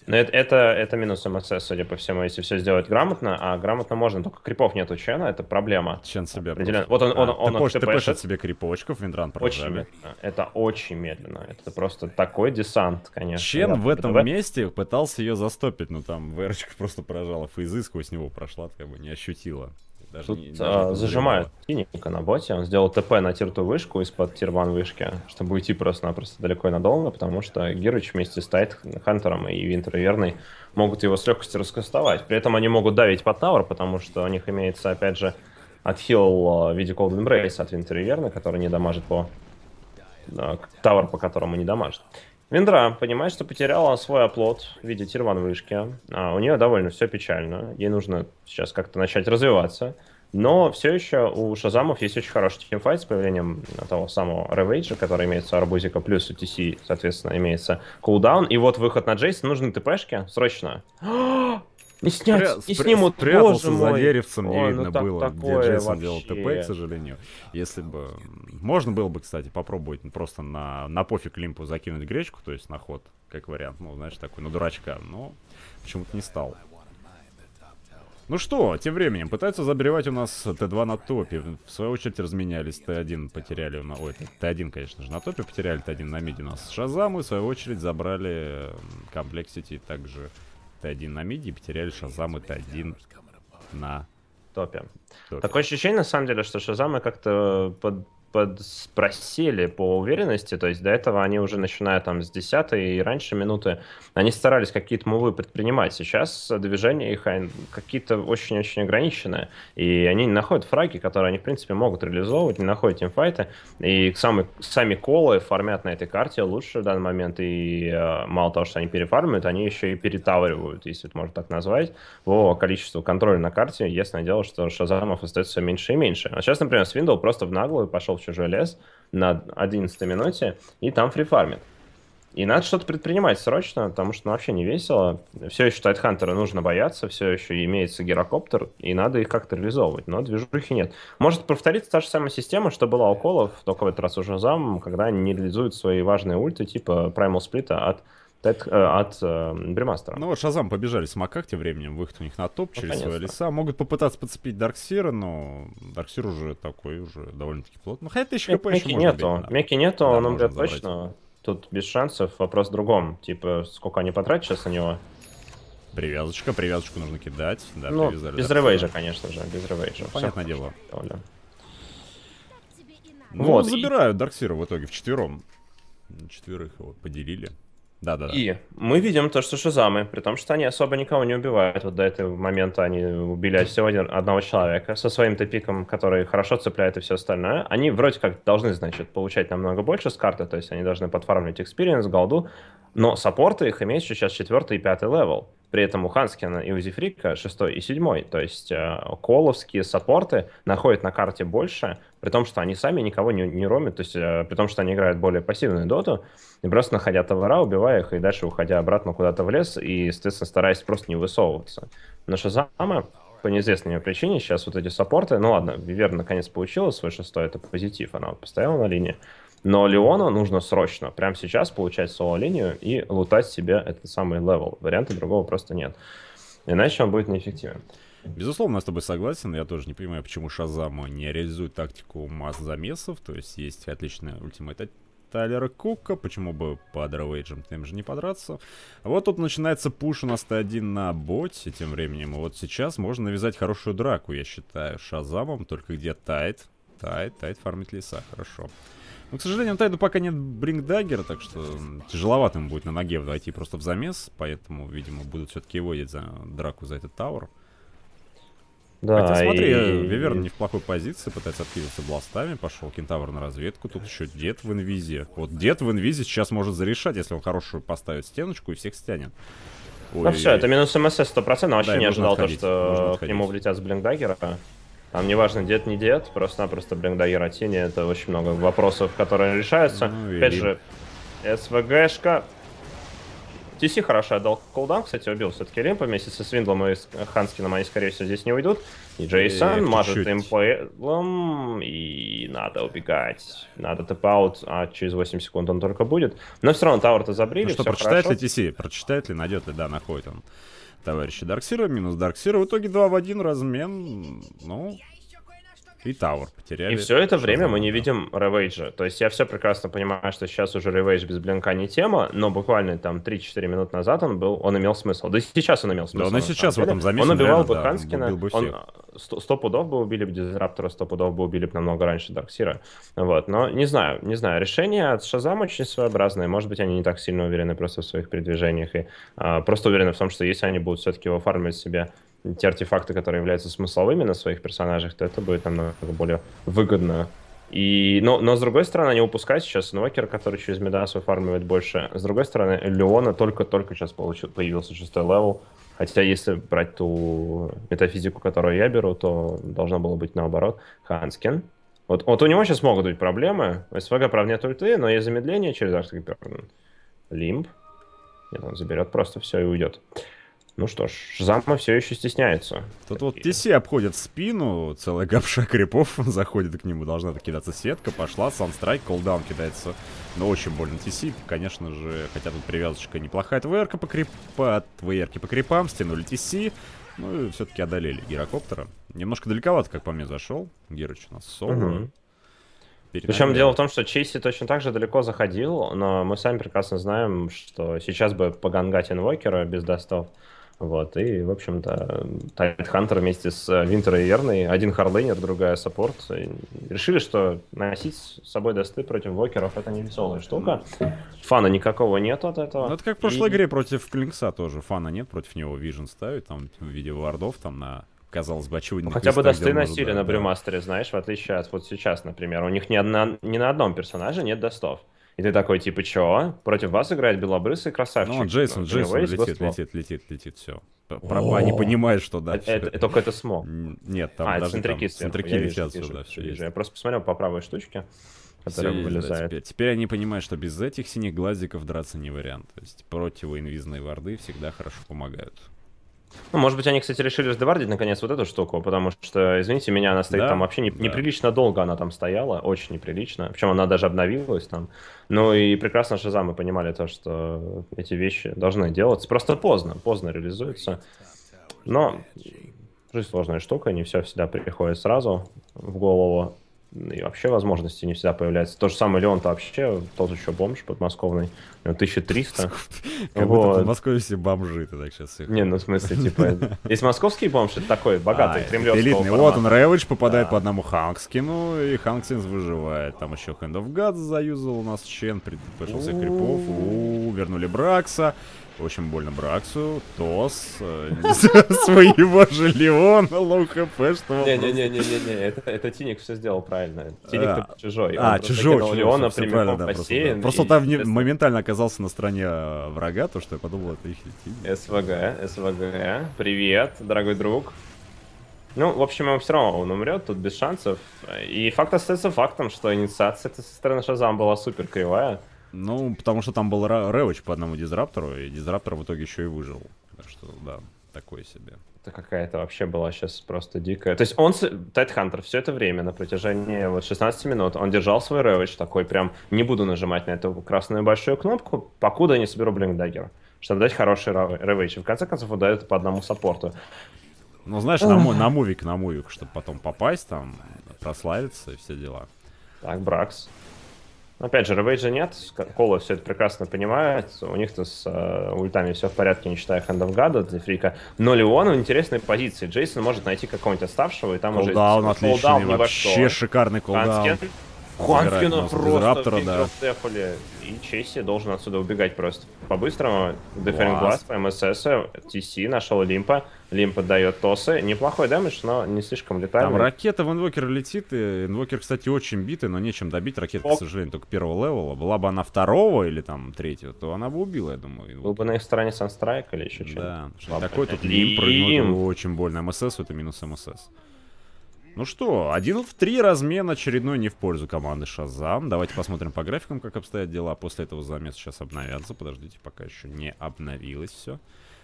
S1: Но это, это, это минус МСС, судя по всему, если все сделать грамотно, а грамотно можно, только крипов нету Чена, это проблема. Чен себе Определенно. Вот он, а, он, он, ты, он ты пошет себе крипочков, Виндран Очень медленно. Это очень медленно. Это просто такой десант, конечно. Чен да, в этом ПТВ. месте пытался ее застопить, но ну, там Верочка просто поражала фейзы, сквозь него прошла, как бы не ощутила. Даже Тут не, даже а, зажимает синенько на боте. Он сделал ТП на тирту вышку из-под тирван вышки, чтобы уйти просто-напросто далеко и надолго, потому что Гирыч вместе с Тайт Хантером и Винтер и могут его с легкостью раскастовать. При этом они могут давить под тавр, потому что у них имеется, опять же, отхил а, в виде Cold Embrace от Винтер Верны, который не дамажит по... А, тавр, по которому не дамажит. Миндра понимает, что потеряла свой оплот в виде тирван вышки. А, у нее довольно все печально. Ей нужно сейчас как-то начать развиваться. Но все еще у Шазамов есть очень хороший тимфайт с появлением а, того самого Ревейджа, который имеется у Арбузика, плюс у TC, соответственно, имеется кулдаун. И вот выход на Джейса, нужны ТПшки, срочно. И снять, Спря... и снимут, спрятался за деревцем, не видно ну, так, было, где Джейсон делал ТП, к сожалению. Если бы... Можно было бы, кстати, попробовать просто на, на пофиг лимпу закинуть гречку, то есть на ход, как вариант, ну, знаешь, такой, на ну, дурачка, но почему-то не стал. Ну что, тем временем, пытаются забревать у нас Т2 на топе. В свою очередь разменялись Т1, потеряли... На... Ой, Т1, конечно же, на топе потеряли, Т1 на миде у нас и В свою очередь забрали комплексити также Т1 на миди потеряли Шазам и Т1 на топе. топе. Такое ощущение, на самом деле, что Шазамы как-то под подспросили по уверенности, то есть до этого они уже начиная там с 10 и раньше минуты, они старались какие-то мувы предпринимать. Сейчас движения их какие-то очень-очень ограниченные, и они не находят фраги, которые они, в принципе, могут реализовывать, не находят имфайты, и сами, сами колы фармят на этой карте лучше в данный момент, и э, мало того, что они перефармят, они еще и перетавривают, если это можно так назвать, по количеству контроля на карте, ясное дело, что шазамов остается все меньше и меньше. А сейчас, например, Свиндл просто в наглую пошел прошел чужой лес на 11 минуте, и там фрифармит. И надо что-то предпринимать срочно, потому что ну, вообще не весело. Все еще Тайтхантера нужно бояться, все еще имеется гирокоптер, и надо их как-то реализовывать, но движухи нет. Может повториться та же самая система, что была у Колов, только в этот раз уже зам, когда они не реализуют свои важные ульты, типа Primal Split от Тед, э, от э, Бремастера. Ну вот Шазам побежали с Макак тем временем, выход у них на топ ну, через свои леса. Могут попытаться подцепить Дарксира, но Дарксир уже такой, уже довольно-таки плотный. Ну хотя тысяча хп еще нету, бить, нету, он умрет точно. Тут без шансов, вопрос в другом. Типа, сколько они потратят сейчас на него? Привязочка, привязочку нужно кидать. Да, ну, привязали. Без ревейджа, конечно же, без ревейджа. Ну, понятное дело. Довольно. Ну, вот. забирают Дарксира в итоге в четвером. Четверых его поделили. Да, да, да. И мы видим то, что шизамы, при том, что они особо никого не убивают. Вот до этого момента они убили всего один, одного человека со своим топиком, который хорошо цепляет и все остальное. Они вроде как должны, значит, получать намного больше с карты, то есть они должны подфармливать экспириенс, голду, но саппорты их имеют сейчас четвертый и пятый левел. При этом у Ханскина и у Зефрика 6 и 7. То есть э, коловские саппорты находят на карте больше, при том, что они сами никого не, не ромят, то есть э, при том, что они играют более пассивную доту, и просто находя товара, убивая их, и дальше уходя обратно куда-то в лес, и, естественно, стараясь просто не высовываться. Но Шазама по неизвестной мне причине сейчас вот эти саппорты, ну ладно, Вивер наконец получила свой шестой, это позитив, она вот поставила на линии, но Леону нужно срочно, прямо сейчас, получать соло-линию и лутать себе этот самый левел. Варианта другого просто нет. Иначе он будет неэффективен. Безусловно, я с тобой согласен. Я тоже не понимаю, почему Шазама не реализует тактику масс-замесов. То есть есть отличная ультимейт Тайлера Кука, почему бы под Равейджем тем же не подраться. вот тут начинается пуш у нас Т1 на боте, тем временем. Вот сейчас можно навязать хорошую драку, я считаю, Шазамом, только где Тайт. Тайт, Тайт фармит леса, Хорошо. Но, ну, к сожалению, на Тайду пока нет Брингдаггера, так что тяжеловато ему будет на ноге войти просто в замес. Поэтому, видимо, будут все-таки его за драку за этот Тауэр. Да, Хотя, смотри, и... Виверн не в плохой позиции, пытается откинуться бластами, пошел кентавр на разведку, тут еще дед в инвизе. Вот дед в инвизе сейчас может зарешать, если он хорошую поставит стеночку и всех стянет. Ой, ну все, это минус МСС 100%, вообще да, не ожидал то, что к нему влетят с блиндагера. Там не важно, дед не дед, просто-напросто блин да Яратини, это очень много вопросов, которые решаются. Ну, Опять же, СВГшка. TC хорошо отдал колдаун, кстати, убил все-таки Лимпа вместе со Свиндлом и Ханскином, они, скорее всего, здесь не уйдут. И Джейсон э, мажет импейлом, и надо убегать. Надо тэп-аут, а через 8 секунд он только будет. Но все равно Тауэр-то забрили, ну, что, прочитает хорошо. ли TC? Прочитает ли, найдет ли, да, находит он товарища Дарксира. Минус Дарксира. В итоге 2 в 1 размен. Ну, и Тауэр потеряли. И все это время мы не видим Ревейджа. То есть я все прекрасно понимаю, что сейчас уже Ревейдж без Блинка не тема, но буквально там 3-4 минут назад он был, он имел смысл. Да и сейчас он имел смысл. Да, он и сейчас в этом замечен. Он убивал бы Ханскина, бы он сто пудов бы убили бы Дизраптора, сто пудов бы убили бы намного раньше Дарксира. Вот, но не знаю, не знаю. Решение от Шазам очень своеобразное. Может быть, они не так сильно уверены просто в своих передвижениях и а, просто уверены в том, что если они будут все-таки его фармить себе те артефакты, которые являются смысловыми на своих персонажах, то это будет намного более выгодно. И, но, но с другой стороны, не упускать сейчас Нокер, который через Медасу фармивает больше. С другой стороны, Леона только-только сейчас получил, появился шестой левел. Хотя если брать ту метафизику, которую я беру, то должно было быть наоборот. Ханскин. Вот, вот у него сейчас могут быть проблемы. СВГ, правда, нет ульты, но есть замедление через Арктик Лимб. Нет, он заберет просто все и уйдет. Uh, ну что ж, Зампа все еще стесняется. Тут вот TC обходит спину, целая гапша крипов [laughs] заходит к нему, должна кидаться сетка, пошла, санстрайк, колдаун кидается. Но очень больно TC, конечно же, хотя тут привязочка неплохая от по крипа, от ВР по крипам, стянули TC, ну и все-таки одолели гирокоптера. Немножко далековато, как по мне, зашел. Гирыч у нас соло. Угу. Перед Причем дело в том, что Чейси точно так же далеко заходил, но мы сами прекрасно знаем, что сейчас бы погангать инвокера без достов. Вот, и, в общем-то, Тайт-Хантер вместе с э, Винтерой и Верной, один хардлейнер, другая саппорт, решили, что носить с собой досты против вокеров это не веселая штука. Фана никакого нет от этого. Ну, это как в прошлой и... игре против Клинкса тоже. Фана нет, против него Вижен ставит, там, в виде вардов, там, на казалось бы, очевидно. Ну, хотя бы досты носили да, на брюмастере, да. знаешь, в отличие от вот сейчас, например. У них ни, одна, ни на одном персонаже нет достов. И ты такой, типа, чё? Против вас играет белобрысый красавчик? Ну, Джейсон, Джейсон летит, летит, летит, летит, все. Пропа не понимает, что э, дальше. Э, только это смог. Нет, там а, даже центряки, там, центряки летят сюда. Я просто посмотрел по правой штучке Да, теперь. теперь они понимают, что без этих синих глазиков драться не вариант. То есть противоинвизные варды всегда хорошо помогают. Ну, может быть, они, кстати, решили сдевардить наконец вот эту штуку, потому что, извините меня, она стоит да? там вообще не, да. неприлично долго она там стояла, очень неприлично. Причем она даже обновилась там. Ну и прекрасно Шазамы понимали то, что эти вещи должны делаться. Просто поздно, поздно реализуется. Но жизнь сложная штука, не все всегда приходит сразу в голову и вообще возможности не всегда появляются. То же самое Леон-то вообще тот еще бомж подмосковный, 1300. Как вот. будто в Москве все бомжи, ты так сейчас Не, ну в смысле, типа, [laughs] есть московский бомж, это такой богатый, а, кремлевский. Элитный, вот он, Ревич попадает по одному Ханкскину, и Ханкскин выживает. Там еще Hand of God заюзал у нас Чен, пошел всех крипов, вернули Бракса. Очень больно Браксу, Тос, э, [laughs] своего же Леона, лоу хп, что... Не-не-не-не-не, это Тиник все сделал правильно. Тиник а. чужой. А, чужой. Леона прямиком бассейн. Просто там моментально оказался на стороне э, врага, то, что я подумал, это их СВГ, СВГ, привет, дорогой друг. Ну, в общем, он все равно он умрет, тут без шансов. И факт остается фактом, что инициация со стороны Шазам была супер кривая. Ну, потому что там был ревич по одному дизраптору, и дизраптор в итоге еще и выжил. Так что, да, такой себе. Это какая-то вообще была сейчас просто дикая. То есть он, Тайт Хантер, все это время на протяжении вот 16 минут, он держал свой ревич такой прям, не буду нажимать на эту красную большую кнопку, покуда не соберу блинкдаггер, чтобы дать хороший ревич. И в конце концов ударит по одному саппорту. Ну, знаешь, на, на мувик, на мувик, чтобы потом попасть там, прославиться и все дела. Так, Бракс. Ну, опять же, Ravage нет, Кола все это прекрасно понимает, у них-то с э, ультами все в порядке, не считая Hand гада для Фрика. Но Леон в интересной позиции. Джейсон может найти какого-нибудь оставшего, и там Колдаун уже... Колдаун отличный, вообще шикарный колдаун. Ханкина просто Раптора, да. И Чесси должен отсюда убегать просто. По-быстрому. Деферинг Глаз, МСС, ТС, нашел Лимпа. Лимпа дает тосы. Неплохой дэмэдж, но не слишком летальный. Там ракета в инвокер летит. И инвокер, кстати, очень битый, но нечем добить. Ракета, Оп. к сожалению, только первого левела. Была бы она второго или там третьего, то она бы убила, я думаю. Инвокер. Был бы на их стороне Санстрайк или еще что-нибудь. Да, что такое тут лимп прыгнул, очень больно. МСС это минус МСС. Ну что, один в три размен очередной не в пользу команды Шазам. Давайте посмотрим по графикам, как обстоят дела. После этого замес сейчас обновятся. Подождите, пока еще не обновилось все.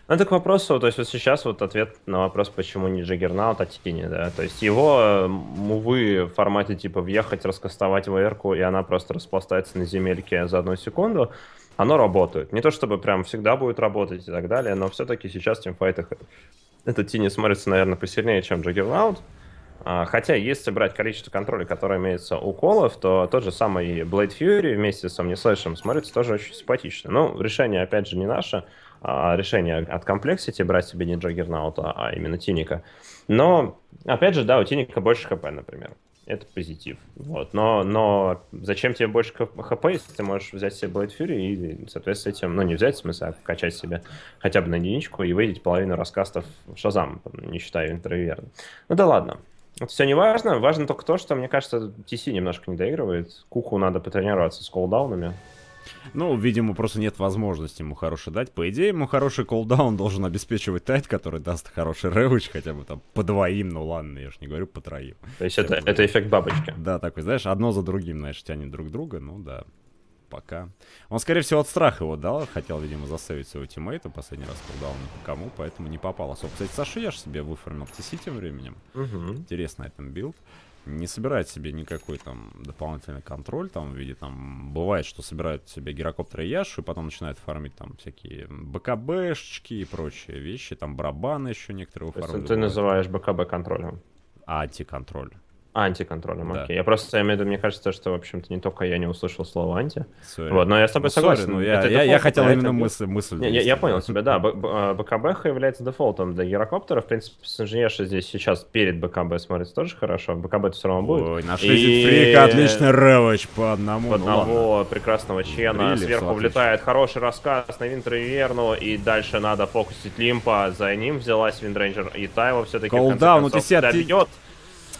S1: Ну, это к вопросу, то есть вот сейчас вот ответ на вопрос, почему не Джаггернаут, а Тини, да, то есть его мувы в формате типа въехать, раскастовать в эрку, и она просто распластается на земельке за одну секунду, оно работает. Не то чтобы прям всегда будет работать и так далее, но все-таки сейчас в тимфайтах этот Тини смотрится, наверное, посильнее, чем Джаггернаут, а, хотя, если брать количество контроля, которое имеется у колов, то тот же самый Blade Fury вместе с Omnislash смотрится тоже очень симпатично. Ну, решение, опять же, не наше, а решение от Complexity брать себе не Джаггернаута, а именно Тиника. Но, опять же, да, у Тиника больше хп, например. Это позитив. Вот. Но, но зачем тебе больше хп, если ты можешь взять себе Blade Fury и, соответственно, этим, ну, не взять, в смысле, а качать себе хотя бы на единичку и выйдет половину рассказов в Шазам, не считаю интервьюерным. Ну да ладно. Вот все не важно. Важно только то, что, мне кажется, TC немножко не доигрывает. Куку надо потренироваться с колдаунами. Ну, видимо, просто нет возможности ему хороший дать. По идее, ему хороший колдаун должен обеспечивать тайт, который даст хороший ревич хотя бы там по двоим, ну ладно, я же не говорю по троим. То есть это, это эффект бабочки. Да, такой, знаешь, одно за другим, знаешь, тянет друг друга, ну да пока. Он, скорее всего, от страха его дал. Хотел, видимо, заставить своего тиммейта. Последний раз продал не по кому, поэтому не попал особо. А, кстати, Саша я же себе выформил ТС тем временем. Угу. Интересно этом билд. Не собирает себе никакой там дополнительный контроль там в виде там... Бывает, что собирают себе гирокоптер и Яшу, и потом начинает фармить там всякие БКБшечки и прочие вещи. Там барабаны еще некоторые уфармливают. ты называешь БКБ контролем? А антиконтроль. Антиконтролем, да. окей. Я просто, я имею в виду, мне кажется, что, в общем-то, не только я не услышал слово «анти». Sorry. Вот, но я с тобой ну, согласен. Sorry, ну, я, это я, дефолт, я хотел именно это... мысль. мысль не, я, я понял тебя, да. А, БКБ является дефолтом для гирокоптера. В принципе, с инженерши здесь сейчас перед БКБ смотрится тоже хорошо. БКБ это все равно будет. Ой, наш и... фрик, отличный ревоч по одному. По ну одного прекрасного члена. Сверху отлично. влетает хороший рассказ на Винтер и Верну, и дальше надо фокусить Лимпа. За ним взялась Виндрейнджер. И та все-таки, Колдаун, в конце ну концов, добьет.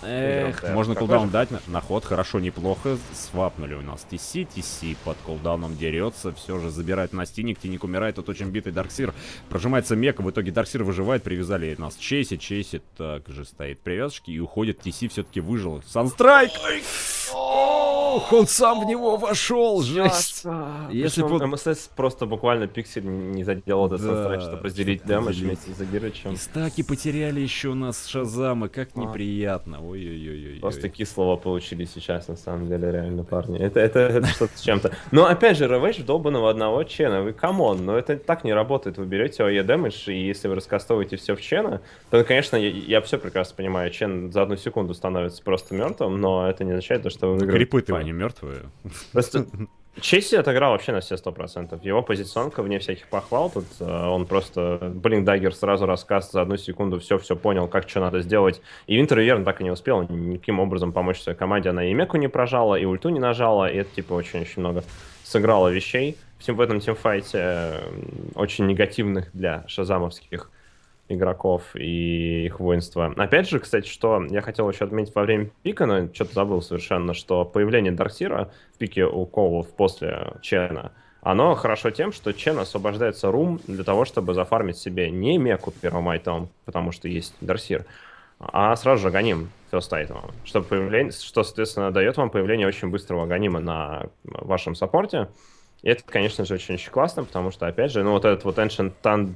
S1: Эх, Эх можно колдаун дать на, ход, хорошо, неплохо. Свапнули у нас TC, TC под колдауном дерется, все же забирает Настиник, Тиник умирает, тут очень битый Дарксир. Прожимается Мека, в итоге Дарксир выживает, привязали нас Чейси, Чейси также стоит привязочки и уходит, TC все-таки выжил. Санстрайк! Ох, он сам в него вошел, жесть. Если бы МСС просто буквально пиксель не задел этот санстрайк, чтобы разделить дамаж вместе с Загирычем. И стаки потеряли еще у нас Шазама, как неприятно. Ой-ой-ой. Просто кислого получили сейчас, на самом деле, реально, парни. Это, это, это что-то с чем-то. Но, опять же, РВЭЧ долбанного одного чена. Вы камон, но это так не работает. Вы берете ОЕ дэмэдж, и если вы раскастовываете все в чена, то, конечно, я, я все прекрасно понимаю. Чен за одну секунду становится просто мертвым, но это не означает, что вы выиграете. Крипы-то не мертвые. Просто [laughs] Чесси отыграл вообще на все сто процентов. Его позиционка, вне всяких похвал, тут э, он просто... Блин, Даггер сразу рассказ за одну секунду все-все понял, как что надо сделать. И Винтер верно так и не успел никаким образом помочь своей команде. Она и Меку не прожала, и ульту не нажала, и это, типа, очень-очень много сыграло вещей в этом тимфайте, э, очень негативных для шазамовских игроков и их воинства. Опять же, кстати, что я хотел еще отметить во время пика, но что-то забыл совершенно, что появление Дарксира в пике у Коулов после Чена, оно хорошо тем, что Чен освобождается рум для того, чтобы зафармить себе не Меку первым Айтом, потому что есть Дарсир, а сразу же Ганим First Item, что, появление, что, соответственно, дает вам появление очень быстрого Ганима на вашем саппорте. И это, конечно же, очень-очень классно, потому что, опять же, ну вот этот вот Ancient Thunder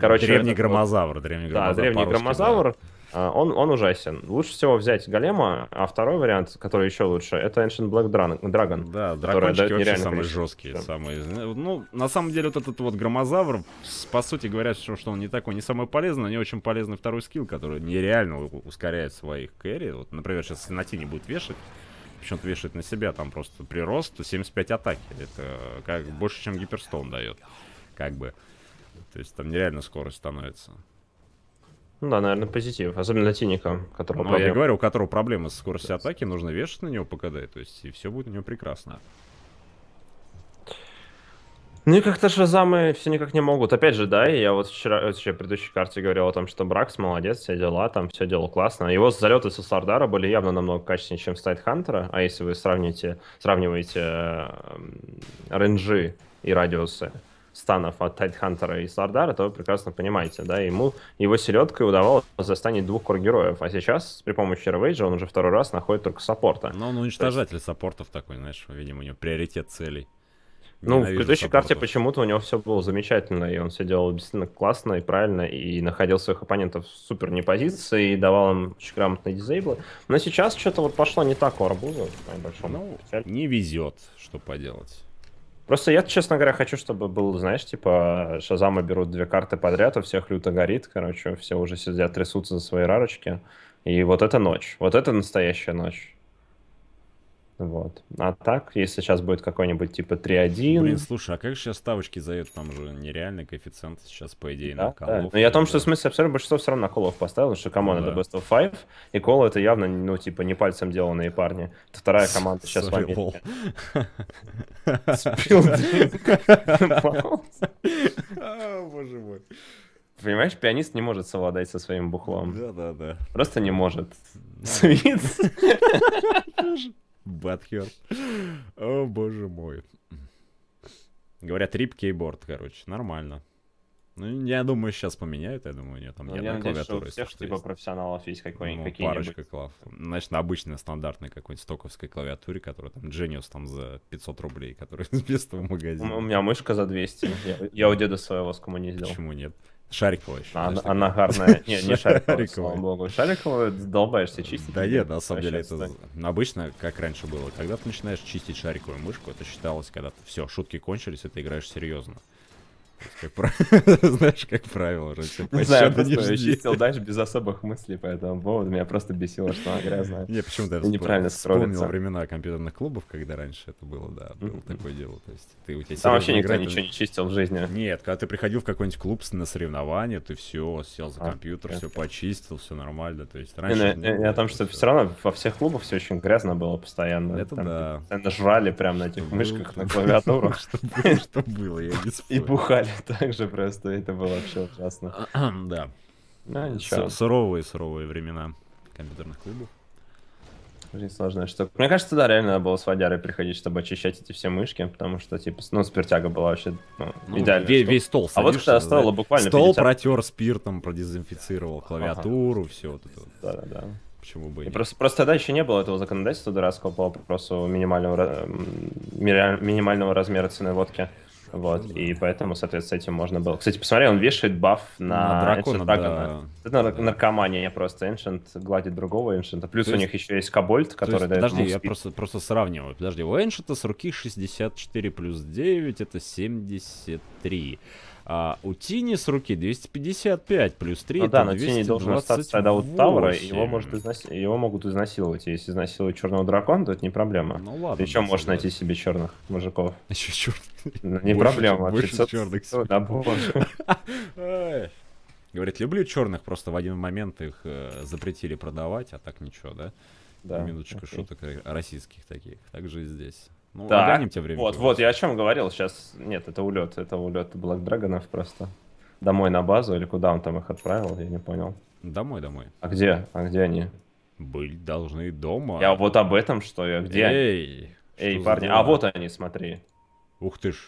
S1: Короче, древний этот, громозавр, древний громозавр. Да, древний громозавр. Да. Он, он ужасен. Лучше всего взять Голема, а второй вариант, который еще лучше, это Ancient Black Dragon. Да, дракончики вообще самые количество. жесткие. Самые, ну, на самом деле, вот этот вот Громозавр, по сути, говорят, что, что он не такой, не самый полезный, но не очень полезный второй скилл, который нереально ускоряет своих кэри. Вот, например, сейчас на тени будет вешать, почему-то вешает на себя, там просто прирост 75 атаки. Это э, как больше, чем гиперстоун дает. Как бы. То есть там нереально скорость становится. Ну да, наверное, позитив. Особенно для Тиника, которого Ну, проблем... я говорю, у которого проблемы с скоростью атаки, нужно вешать на него ПКД, то есть и все будет у него прекрасно. Ну и как-то шазамы все никак не могут. Опять же, да, я вот вчера, вообще в предыдущей карте говорил о том, что Бракс молодец, все дела, там все дело классно. Его залеты со Сардара были явно намного качественнее, чем с Хантера. А если вы сравните, сравниваете э, ренджи и радиусы, станов от Тайдхантера и Слардара, то вы прекрасно понимаете, да, ему, его селедкой удавалось застанить двух кор-героев, а сейчас при помощи Ревейджа он уже второй раз находит только саппорта. Но он уничтожатель есть... саппортов такой, знаешь, видимо, у него приоритет целей. Ну, Ненавижу в предыдущей саппортов. карте почему-то у него все было замечательно, и он все делал действительно классно и правильно, и находил своих оппонентов в супер не позиции, и давал им очень грамотные дизейблы. Но сейчас что-то вот пошло не так у Арбуза, большому. Ну, не везет, что поделать. Просто я, честно говоря, хочу, чтобы был, знаешь, типа Шазама берут две карты подряд, у всех люто горит, короче, все уже сидят, трясутся за свои рарочки. И вот это ночь. Вот это настоящая ночь. Вот. А так, если сейчас будет какой-нибудь типа 3-1... Блин, слушай, а как сейчас ставочки за это? Там же нереальный коэффициент сейчас, по идее, да, на колов. Да. Но ну, я о том, что, в смысле, абсолютно большинство все равно на колов поставил, что, команда ну, это Best of Five, и колы это явно, ну, типа, не пальцем деланные парни. Это вторая команда сейчас Sorry, в Америке. Боже мой. Понимаешь, пианист не может совладать со своим бухлом. Да-да-да. Просто не может. Суиц. Батхер. О, боже мой. Говорят, рип кейборд, короче. Нормально. Ну, я думаю, сейчас поменяют, я думаю, у нее там ну, я надеюсь, Что у всех, типа, профессионалов есть ну, какой-нибудь, ну, парочка клав. Значит, на обычной стандартной какой-нибудь стоковской клавиатуре, которая там Genius там за 500 рублей, которая [laughs] из местного магазина. У меня мышка за 200, я, я у деда своего скому не сделал. Почему нет? Шарикова еще. А, знаешь, она гарная. Не, не [laughs] Шарикова, слава богу. Шарикова долбаешься чистить. Да нет, на самом деле это обычно, как раньше было. Когда ты начинаешь чистить шариковую мышку, это считалось, когда все, шутки кончились, и ты играешь серьезно. Как [laughs] Знаешь, как правило, уже все Не знаю, просто чистил дальше без особых мыслей по этому поводу. Меня просто бесило, что она грязная. [laughs] Не, почему даже я неправильно вспомнил времена компьютерных клубов, когда раньше это было, да, было такое дело. То есть ты у тебя Там вообще никто ничего не чистил в жизни. Нет, когда ты приходил в какой-нибудь клуб на соревнования, ты все, сел за а, компьютер, все почистил, все нормально. То есть раньше... Ну, я там что все равно во всех клубах все очень грязно было постоянно. Это да. Постоянно жрали прям на этих мышках, на клавиатуру. [laughs] Что было, я не И бухали. [laughs] так же просто, это было вообще ужасно. да. Ну, Суровые-суровые времена компьютерных клубов. Очень сложная штука. Мне кажется, да, реально надо было с водярой приходить, чтобы очищать эти все мышки, потому что, типа, ну, спиртяга была вообще ну, ну, идеально. Весь, весь стол А вот что стоило буквально... Стол 50... протер спиртом, продезинфицировал клавиатуру, ага. все вот это. Да-да-да. Почему бы и, и просто, просто тогда еще не было этого законодательства дурацкого по вопросу минимального, минимального размера цены водки. Вот, и поэтому, соответственно, с этим можно было. Кстати, посмотри, он вешает баф на, на дракона, да. Это да. наркомания просто. эншент гладит другого эншента. Плюс есть, у них еще есть Кобольд, который есть, дает Подожди, я просто, просто сравниваю. Подожди, у эншента с руки 64 плюс 9, это 73. А у Тини с руки 255 плюс 3 ну, да, на Тини должен остаться тогда у Тавра, его, может изнас... его могут изнасиловать. Если изнасиловать черного дракона, то это не проблема. Ну ладно. Ты еще можешь найти себе черных мужиков. [laughs] Еще черных. Ну, не проблема. Больше черных. Да, боже. [laughs] Говорит, люблю черных, просто в один момент их э, запретили продавать, а так ничего, да? Да. Минуточка шуток российских таких. Также и здесь. Ну, так. Догоним тебе время. Вот, вот, я о чем говорил. Сейчас, нет, это улет. Это улет Black драгонов просто. Домой на базу или куда он там их отправил, я не понял. Домой, домой. А где? А где они? Были должны дома. Я вот об этом, что я где? Эй, Эй, парни, а вот они, смотри. Ух ты ж.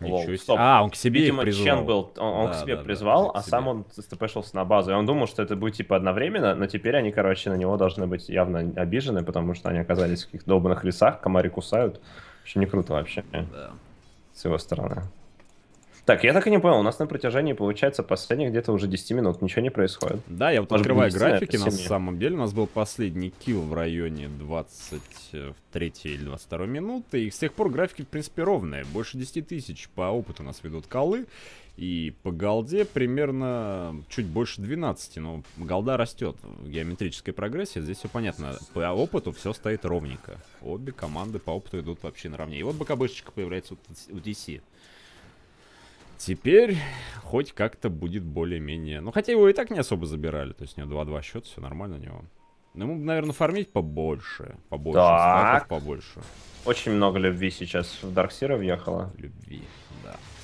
S1: Лол, Стоп. А, он к себе Видимо, призвал. Чен был, он, он да, к себе да, призвал, да, а сам он стпшился на базу. И он думал, что это будет типа одновременно, но теперь они, короче, на него должны быть явно обижены, потому что они оказались в каких-то долбанных лесах, комары кусают. Очень не круто вообще. Да. С его стороны. Так, я так и не понял, у нас на протяжении, получается, последних где-то уже 10 минут ничего не происходит. Да, я вот Может, открываю графики, на самом деле у нас был последний килл в районе 23 или 22 минуты, и с тех пор графики, в принципе, ровные. Больше 10 тысяч по опыту нас ведут колы, и по голде примерно чуть больше 12, но голда растет в геометрической прогрессии, здесь все понятно. По опыту все стоит ровненько. Обе команды по опыту идут вообще наравне. И вот БКБшечка появляется у, у DC. Теперь хоть как-то будет более-менее... Ну, хотя его и так не особо забирали. То есть у него 2-2 счет, все нормально у него. Ну, ему, наверное, фармить побольше. Побольше. Так. побольше. Очень много любви сейчас в Дарксира въехало. Любви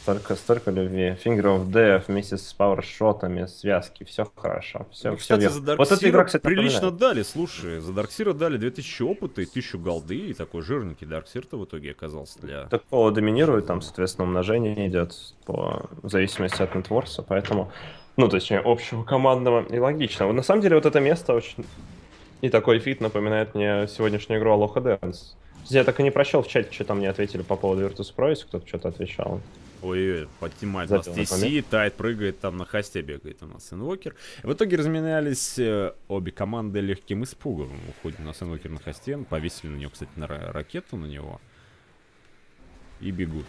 S1: столько, столько любви. Finger of Death вместе с пауэршотами, связки, все хорошо. Все, ну, кстати, все за Dark вот Zero игра, кстати, прилично дали, слушай, за Dark Zero дали 2000 опыта и 1000 голды, и такой жирненький Dark Zero в итоге оказался для... Так Такого доминирует, там, соответственно, умножение идет по в зависимости от нетворса, поэтому ну, точнее, общего командного и логично. вот На самом деле, вот это место очень и такой фит напоминает мне сегодняшнюю игру Aloha Dance. Я так и не прочел в чате, что там мне ответили по поводу Virtus.pro, если кто-то что-то отвечал. Ой, поднимает нас TC, Тайт прыгает там на хосте, бегает у нас инвокер. В итоге разминались э, обе команды легким испугом. Уходит у нас инвокер на хосте, ну, повесили на него, кстати, на ракету на него. И бегут.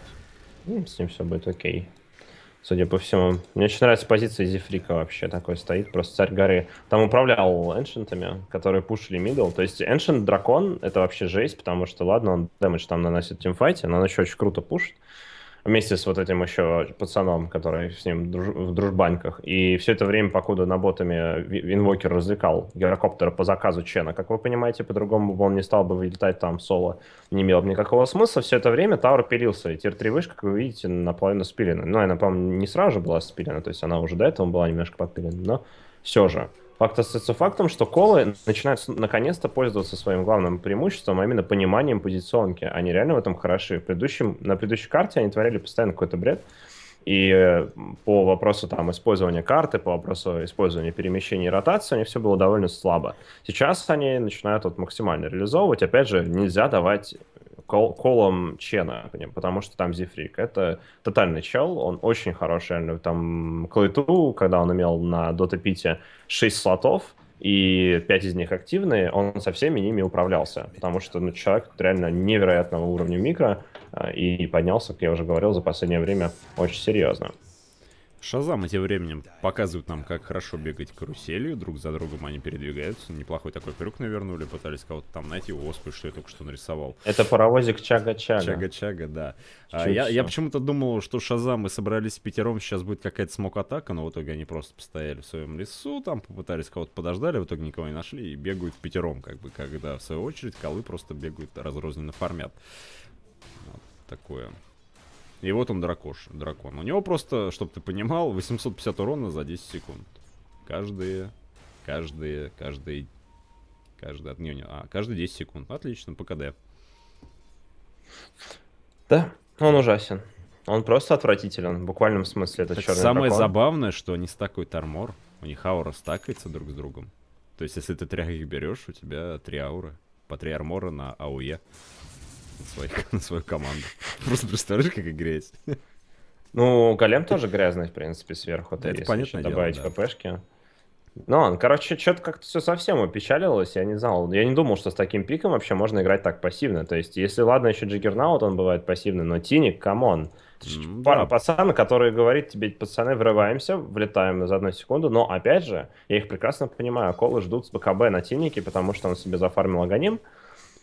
S1: Ну, с ним все будет окей. Okay судя по всему. Мне очень нравится позиция Зифрика вообще такой стоит, просто царь горы. Там управлял эншентами, которые пушили мидл. То есть эншент дракон это вообще жесть, потому что ладно, он дэмэдж там наносит в тимфайте, но он еще очень круто пушит вместе с вот этим еще пацаном, который с ним друж... в дружбаньках. И все это время, покуда на ботами Винвокер развлекал гирокоптера по заказу Чена, как вы понимаете, по-другому бы он не стал бы вылетать там соло, не имел бы никакого смысла. Все это время Таур пилился, и тир-3 вышка, как вы видите, наполовину спилена. Ну, она, по-моему, не сразу же была спилена, то есть она уже до этого была немножко подпилена, но все же. Факт остается фактом, что колы начинают наконец-то пользоваться своим главным преимуществом, а именно пониманием позиционки. Они реально в этом хороши. В предыдущем, на предыдущей карте они творили постоянно какой-то бред. И э, по вопросу там использования карты, по вопросу использования перемещения и ротации, у них все было довольно слабо. Сейчас они начинают вот максимально реализовывать. Опять же, нельзя давать колом Чена, потому что там Зифрик. Это тотальный чел, он очень хороший. Там Клайту, когда он имел на дота пите 6 слотов, и 5 из них активные, он со всеми ними управлялся, потому что ну, человек реально невероятного уровня микро э, и поднялся, как я уже говорил, за последнее время очень серьезно. Шазам, тем временем показывают нам, как хорошо бегать каруселью. Друг за другом они передвигаются. Неплохой такой крюк навернули. Пытались кого-то там найти. Господи, что я только что нарисовал. Это паровозик Чага-Чага. Чага-Чага, да. А, я, я почему-то думал, что Шазам, Шазамы собрались с пятером. Сейчас будет какая-то смок-атака. Но в итоге они просто постояли в своем лесу. Там попытались кого-то подождали. В итоге никого не нашли. И бегают пятером, как бы. Когда в свою очередь колы просто бегают разрозненно фармят, Вот такое. И вот он дракош, дракон. У него просто, чтобы ты понимал, 850 урона за 10 секунд. Каждые, каждые, каждые, каждые, не, не, а, каждые 10 секунд. Отлично, по КД. Да, он ужасен. Он просто отвратителен, в буквальном смысле. Это так черный самое дракон. забавное, что они стакают армор, у них аура стакается друг с другом. То есть, если ты трех их берешь, у тебя три ауры. По три армора на АУЕ на, своих, [laughs] на свою команду. Просто представляешь, как грязь. Ну, голем тоже грязный, в принципе, сверху. Это понятно добавить дело, да. Ну, он, короче, что-то как-то все совсем опечалилось, я не знал. Я не думал, что с таким пиком вообще можно играть так пассивно. То есть, если, ладно, еще Джиггернаут, он бывает пассивный, но Тиник, камон. Mm, Пара да. пацана, который говорит тебе, пацаны, врываемся, влетаем за одну секунду, но, опять же, я их прекрасно понимаю, колы ждут с БКБ на Тинике, потому что он себе зафармил Аганим,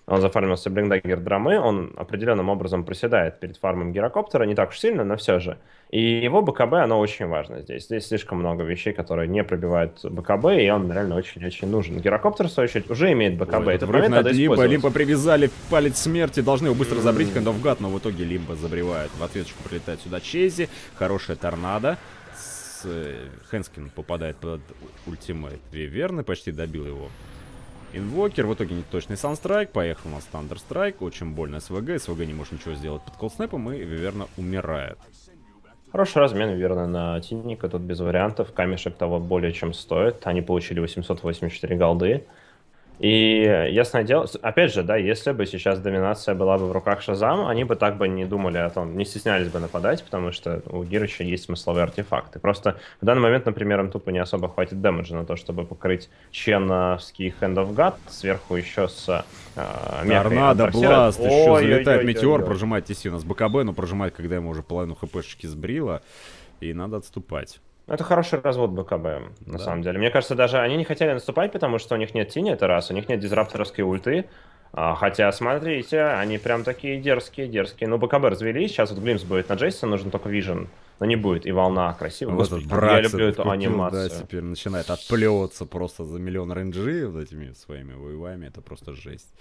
S1: он зафармился Блиндагер Драмы, он определенным образом проседает перед фармом Гирокоптера, не так уж сильно, но все же. И его БКБ, оно очень важно здесь. Здесь слишком много вещей, которые не пробивают БКБ, и он реально очень-очень нужен. Гирокоптер, в свою очередь, уже имеет БКБ. Ой, это время на надо Лимба, Лимба привязали палец смерти, должны его быстро забрить, когда в гад, но в итоге либо забривают. В ответочку прилетает сюда Чези, хорошая торнадо. Э, Хенскин попадает под ультимейт Верны, почти добил его. Инвокер, в итоге неточный Санстрайк, поехал у нас Тандерстрайк, очень больно СВГ, СВГ не может ничего сделать под колдснэпом, и Виверна умирает. Хороший размен, верно, на Тинника, тут без вариантов. Камешек того более чем стоит. Они получили 884 голды. И ясное дело, опять же, да, если бы сейчас доминация была бы в руках Шазам, они бы так бы не думали о том, не стеснялись бы нападать, потому что у Гирыча есть смысловые артефакты. Просто в данный момент, например, им тупо не особо хватит дэмэджа на то, чтобы покрыть ченовский Hand of God, сверху еще с э, Торнадо, Бласт, еще ой, залетает ой, ой, Метеор, прожимает TC. У нас БКБ, но прожимает, когда ему уже половину хпшечки сбрило, и надо отступать. Это хороший развод БКБ, на да. самом деле. Мне кажется, даже они не хотели наступать, потому что у них нет тени, это раз, у них нет дизрапторской ульты. А, хотя, смотрите, они прям такие дерзкие, дерзкие. Ну, БКБ развелись, сейчас вот Глимс будет на Джейсон, нужен только Вижен. Но не будет, и волна красивая. Вот Господи, я люблю эту купил, анимацию. Да, теперь начинает отплевываться просто за миллион ренджи вот этими своими воевами, это просто жесть.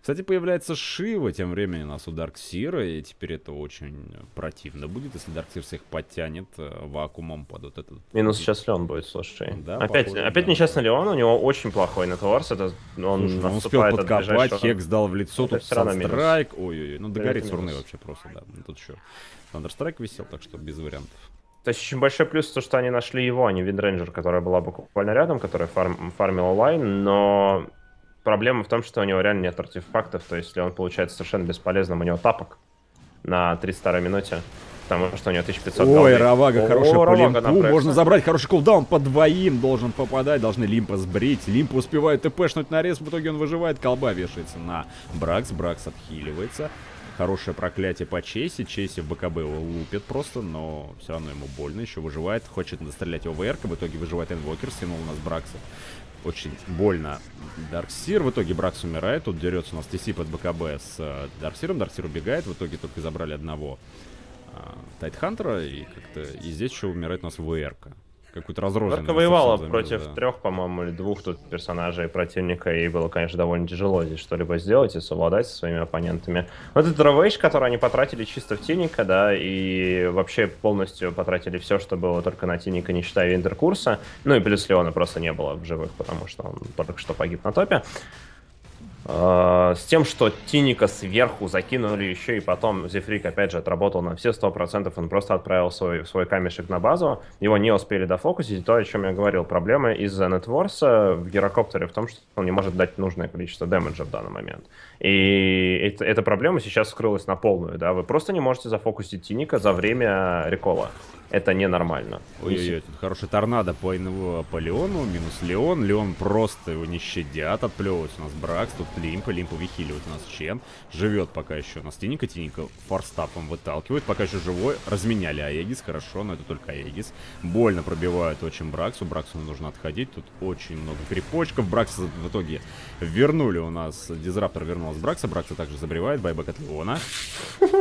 S1: Кстати, появляется Шива, тем временем у нас у Дарксира, и теперь это очень противно будет, если Дарксир всех подтянет э, вакуумом под вот этот... Минус сейчас Леон будет, слушай. Да, опять похоже, опять да. нечестно Леон, у него очень плохой нетворс, это он слушай, ну он успел подкопать, Хекс дал в лицо, это тут Санстрайк, ой-ой-ой, ну догорит сурны вообще просто, да, ну, тут еще Thunderstrike висел, так что без вариантов. То есть очень большой плюс то, что они нашли его, а не Виндрейнджер, которая была буквально рядом, которая фарм, фармила лайн, но проблема в том, что у него реально нет артефактов, то есть если он получается совершенно бесполезным, у него тапок на 32-й минуте, потому что у него 1500 Ой, Равага, хороший по Равага лимпу, можно забрать хороший кулдаун, по двоим должен попадать, должны Лимпа сбрить, Лимпа успевает тпшнуть нарез, в итоге он выживает, колба вешается на Бракс, Бракс отхиливается, хорошее проклятие по Чейси. Чейси в БКБ его лупит просто, но все равно ему больно. Еще выживает, хочет настрелять его ВР, в итоге выживает Энвокер, синул у нас Бракса очень больно Дарксир. В итоге Бракс умирает. Тут дерется у нас Тисип под БКБ с э, Дарксиром. Дарксир убегает. В итоге только забрали одного э, Тайтхантера. И как-то и здесь еще умирает у нас ВР какую-то разрозненную. Горка воевала забил, против да. трех, по-моему, или двух тут персонажей противника. и было, конечно, довольно тяжело здесь что-либо сделать и совладать со своими оппонентами. Вот этот Ravage, который они потратили чисто в Тиника, да, и вообще полностью потратили все, что было только на Тиника, не считая Виндеркурса. Ну и плюс Леона просто не было в живых, потому что он только что погиб на топе. Э, с тем, что Тиника сверху закинули еще, и потом Зефрик, опять же, отработал на все 100%, он просто отправил свой, свой камешек на базу, его не успели дофокусить, и то, о чем я говорил, проблемы из-за нетворса в гирокоптере в том, что он не может дать нужное количество дэмэджа в данный момент. И это, эта проблема сейчас скрылась на полную, да, вы просто не можете зафокусить Тиника за время рекола. Это ненормально. Ой-ой-ой, тут хороший торнадо по, НВ, а по Леону, минус Леон. Леон просто его не щадят, отплевывают у нас Бракс, тут Лимпа, Лимпа вихиливает у нас чем Живет пока еще у нас Тиника, Тиника форстапом выталкивает, пока еще живой. Разменяли Аегис, хорошо, но это только Аегис. Больно пробивают очень Браксу, Браксу нужно отходить, тут очень много крепочков. Бракс в итоге вернули у нас, Дизраптор вернулась Бракса, Бракса также забревает, байбек от Леона.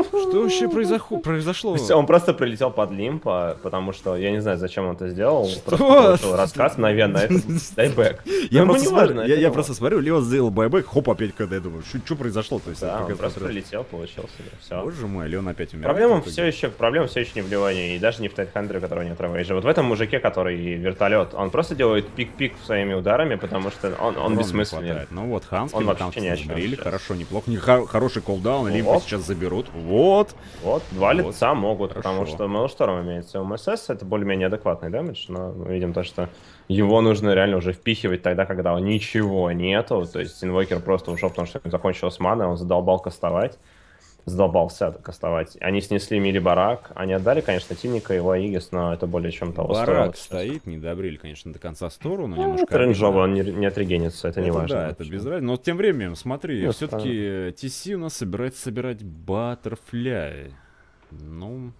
S1: Что вообще произошло? произошло? Он просто прилетел под лимпа, потому что я не знаю, зачем он это сделал. Что? Просто рассказ, наверное, это дайбэк. Я, ну, просто, важно, я, я просто смотрю, Лео сделал байбэк, хоп, опять когда я думаю, что произошло? То есть, да, он просто прилетел, получился. Все. Боже мой, Леон опять умер. Проблема все еще, проблема все еще не в Леоне, и даже не в Тайтхандере, которого нет Равейджа. Вот в этом мужике, который вертолет, он просто делает пик-пик своими ударами, потому что он, он бессмысленный. Ну вот, Ханс, он вообще не Хорошо, неплохо. Хороший колдаун, лимпа сейчас заберут. Вот. Вот, два вот. лица могут, Хорошо. потому что Мелшторм имеется у МСС, эм это более-менее адекватный дэмэдж, но мы видим то, что его нужно реально уже впихивать тогда, когда ничего нету, то есть инвокер просто ушел, потому что закончилась мана, он задолбал кастовать задолбался кастовать. Они снесли мили барак, они отдали, конечно, Тинника и Лаигис, но это более чем того Барак стоило. стоит, не добрили, конечно, до конца сторону. Ну, немножко это рейнджово, он не, не отрегенится, это, это не важно. Да, вообще. это без разницы. Но тем временем, смотри, ну, все-таки TC у нас собирается собирать баттерфляй. Ну,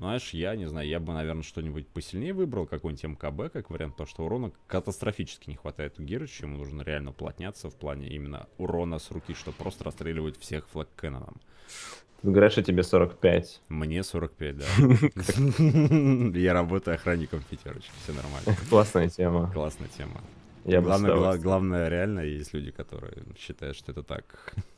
S1: знаешь, я не знаю, я бы, наверное, что-нибудь посильнее выбрал, какой-нибудь МКБ, как вариант, потому что урона катастрофически не хватает у Гирыча, ему нужно реально уплотняться в плане именно урона с руки, чтобы просто расстреливать всех флаг кэноном. Ты говоришь, что тебе 45. Мне 45, да. [laughs] [laughs] Я работаю охранником в пятерочке, все нормально. Классная тема. Классная тема. Я главное, гла- главное, реально есть люди, которые считают, что это так. [laughs]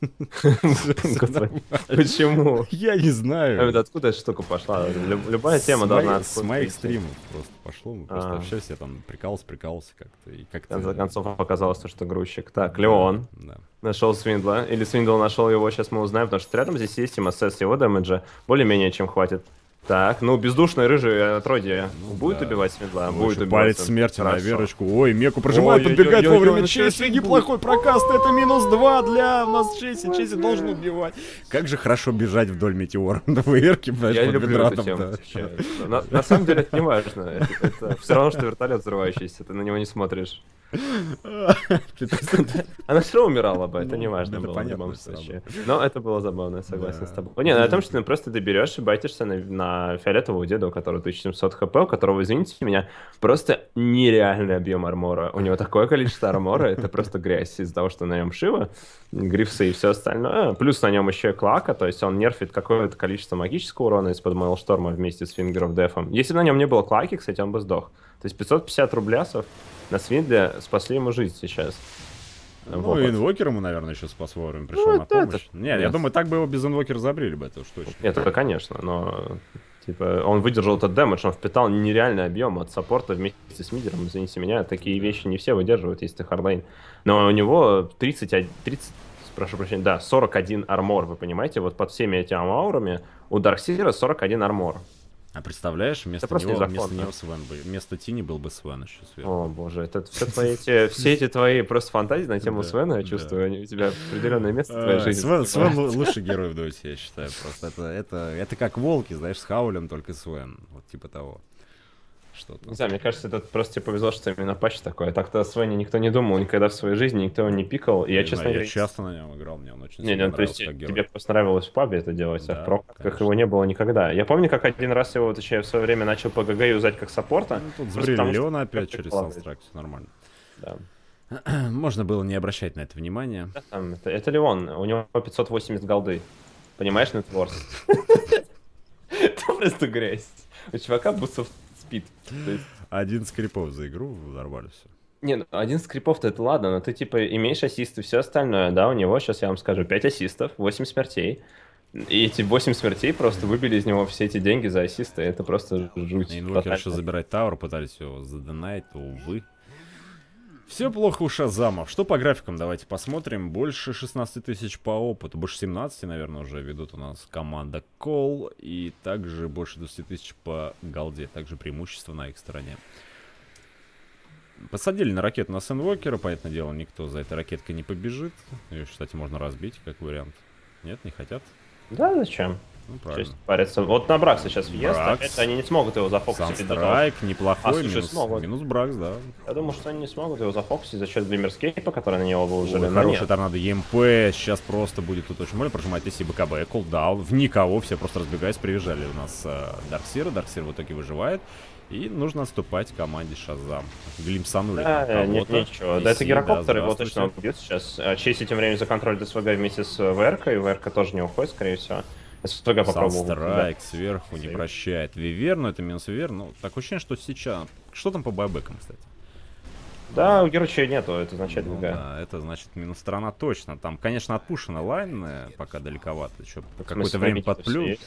S1: Почему? Я не знаю. Откуда эта штука пошла? Любая тема должна... С моих стримов просто пошло. Мы просто а. общались, я там прикалывался, прикалывался как-то. И как В конце концов оказалось, что грузчик. Так, Леон нашел Свиндла. Или Свиндл нашел его, сейчас мы узнаем, потому что рядом здесь есть МСС его дэмэджа. Более-менее чем хватит. Так, ну бездушная рыжая отродье ну, будет да. убивать медла, будет убивать. Палец смерти Хорошо. на Верочку. Ой, Меку прожимает, Ой, подбегает ё, ё, ё, вовремя. Чеси, неплохой прокаст, это минус 2 для нас Чеси. Чеси должен убивать. Как же хорошо бежать вдоль метеора на фейерке, блядь, Я люблю эту тему. Да. На, на самом деле это не важно. Это все равно, что вертолет взрывающийся, ты на него не смотришь. [laughs] Она все равно умирала бы, это ну, не важно было в любом случае. Но это было забавно, я согласен с тобой. Не, на ну, том, что ну, ты просто доберешь и байтишься на фиолетового деда, у которого 1700 хп, у которого, извините меня, просто нереальный объем армора. У него такое количество армора, это просто грязь из-за того, что на нем Шива, грифсы и все остальное. Плюс на нем еще и Клака, то есть он нерфит какое-то количество магического урона из-под шторма вместе с Фингеров Дефом. Если бы на нем не было Клаки, кстати, он бы сдох. То есть 550 рублясов на Свинде спасли ему жизнь сейчас. Ну, вот. инвокер ему, наверное, еще спас посвором пришел ну, на помощь. Это... Нет, yes. я думаю, так бы его без инвокера забрили бы, это уж точно. Это, конечно, но типа он выдержал этот дэмэдж, он впитал нереальный объем от саппорта вместе с мидером, извините меня, такие вещи не все выдерживают, если ты хардлайн. Но у него 30, 30 прошу прощения, да, 41 армор, вы понимаете, вот под всеми этими аурами у Дарксидера 41 армор. А представляешь, вместо это него, вместо него Свен бы, вместо Тини был бы Свен еще сверху. О боже, это все твои, те, все эти твои просто фантазии на тему да, Свена, я чувствую, да. они у тебя определенное место в твоей а, жизни. Свен, Свен лучший герой в Доте, я считаю, просто это, это, это как волки, знаешь, с Хаулем, только Свен, вот типа того что-то. Не знаю, мне кажется, это просто тебе повезло, что именно патч такой. А так-то о Свене никто не думал никогда в своей жизни, никто его не пикал. И не ну, я, честно знаю, я часто на нем играл, мне он очень не, не, ну, то есть тебе герой. просто в пабе это делать, а да, а в прокатках его не было никогда. Я помню, как один раз его, вот точнее, в свое время начал по ГГ юзать как саппорта. Ну, тут Бриллиона опять через Санстракт, нормально. Да. [clears throat] Можно было не обращать на это внимания. Да, это, это Леон, у него 580 голды. Понимаешь, нетворс? [laughs] [laughs] Это просто грязь. У чувака бусов спит. Один скрипов за игру взорвали все. Не, ну один скрипов-то это ладно, но ты типа имеешь ассисты, все остальное, да, у него, сейчас я вам скажу, 5 ассистов, 8 смертей. И эти 8 смертей просто выбили из него все эти деньги за ассисты, это просто жуть. Инвокерши забирать Тауэр, пытались его задонать, увы, все плохо у Шазама. Что по графикам? Давайте посмотрим. Больше 16 тысяч по опыту. Больше 17, наверное, уже ведут у нас команда Кол. И также больше 20 тысяч по голде. Также преимущество на их стороне. Посадили на ракету на Сенвокера, Понятное дело, никто за этой ракеткой не побежит. Ее, кстати, можно разбить, как вариант. Нет, не хотят? Да, зачем? Ну, правильно. То есть парятся. Вот на Бракса сейчас въезд, опять они не смогут его зафокусить. Страйк, неплохой, а, минус, смогут. минус Бракс, да. Я думаю, что они не смогут его зафокусить за счет Глиммерскейпа, который на него выложили. Ой, хороший нет. торнадо ЕМП, сейчас просто будет тут очень больно прожимать, если БКБ, колдаун, в никого, все просто разбегаясь, приезжали у нас э, Дарксира, Дарксир в итоге выживает. И нужно отступать команде Шазам. Глимсанули. Да, нет, ничего. DC, да, это гирокоптер, да, его точно убьют сейчас. Э, чистить тем временем за контроль ДСВГ вместе с ВРК, и ВРК тоже не уходит, скорее всего. СВГ попробовал. Страйк да. сверху Сейв. не прощает. Вивер, это минус Вивер. Ну, такое ощущение, что сейчас... Что там по байбекам, кстати? Да, у Герыча нету, это значит ну, Да, это значит минус сторона точно. Там, конечно, отпущена лайн, пока далековато. Еще какое-то время подплюс.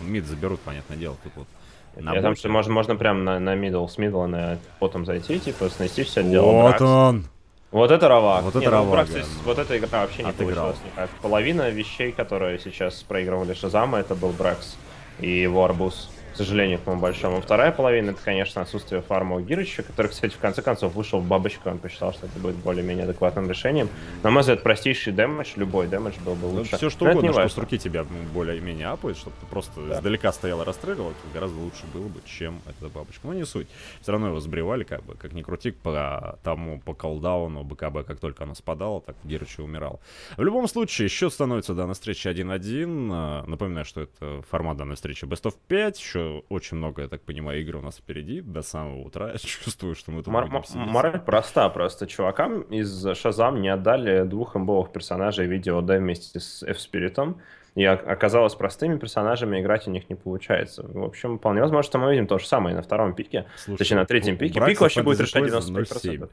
S1: Но мид заберут, понятное дело, тут вот. На Я там, что можно, можно прям на, на мидл с мидла на потом зайти, типа, снести все дело. Вот он! Вот это рова. Вот Нет, это ну, Практически, да. Вот эта игра вообще не Отыграл. получилась никак. Половина вещей, которые сейчас проигрывали Шазама, это был Бракс и его арбуз сожалению, к моему большому. Вторая половина — это, конечно, отсутствие фарма у Гирыча, который, кстати, в конце концов вышел в бабочку, он посчитал, что это будет более-менее адекватным решением. На мой взгляд, простейший дэмэдж, любой дэмэдж был бы ну, лучше. Ну, все что Но угодно, что с руки тебя ну, более-менее апает, чтобы ты просто да. издалека стоял и расстреливал, гораздо лучше было бы, чем эта бабочка. Но не суть. Все равно его сбривали, как бы, как ни крути, по тому, по колдауну БКБ, как только она спадала, так Гирыч и умирал. В любом случае, счет становится данной встречи 1-1. Э, напоминаю, что это формат данной встречи Best of 5, еще очень много, я так понимаю, игр у нас впереди до самого утра. [laughs] Я чувствую, что мы тут Мор- будем Мораль проста просто. Чувакам из Шазам не отдали двух имбовых персонажей видео да вместе с F-Spirit. И оказалось, простыми персонажами играть у них не получается. В общем, вполне возможно, что мы видим то же самое на втором пике, Слушай, точнее на третьем пике. Пик вообще будет решать 95%.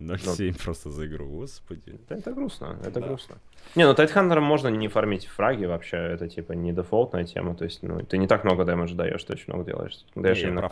S1: 0-7 просто за игру, господи. Это, это грустно, это да. грустно. Не, ну Тайтхандером можно не фармить фраги вообще, это типа не дефолтная тема, то есть ну, ты не так много дэмэджа даешь, ты очень много делаешь. Даешь не, именно...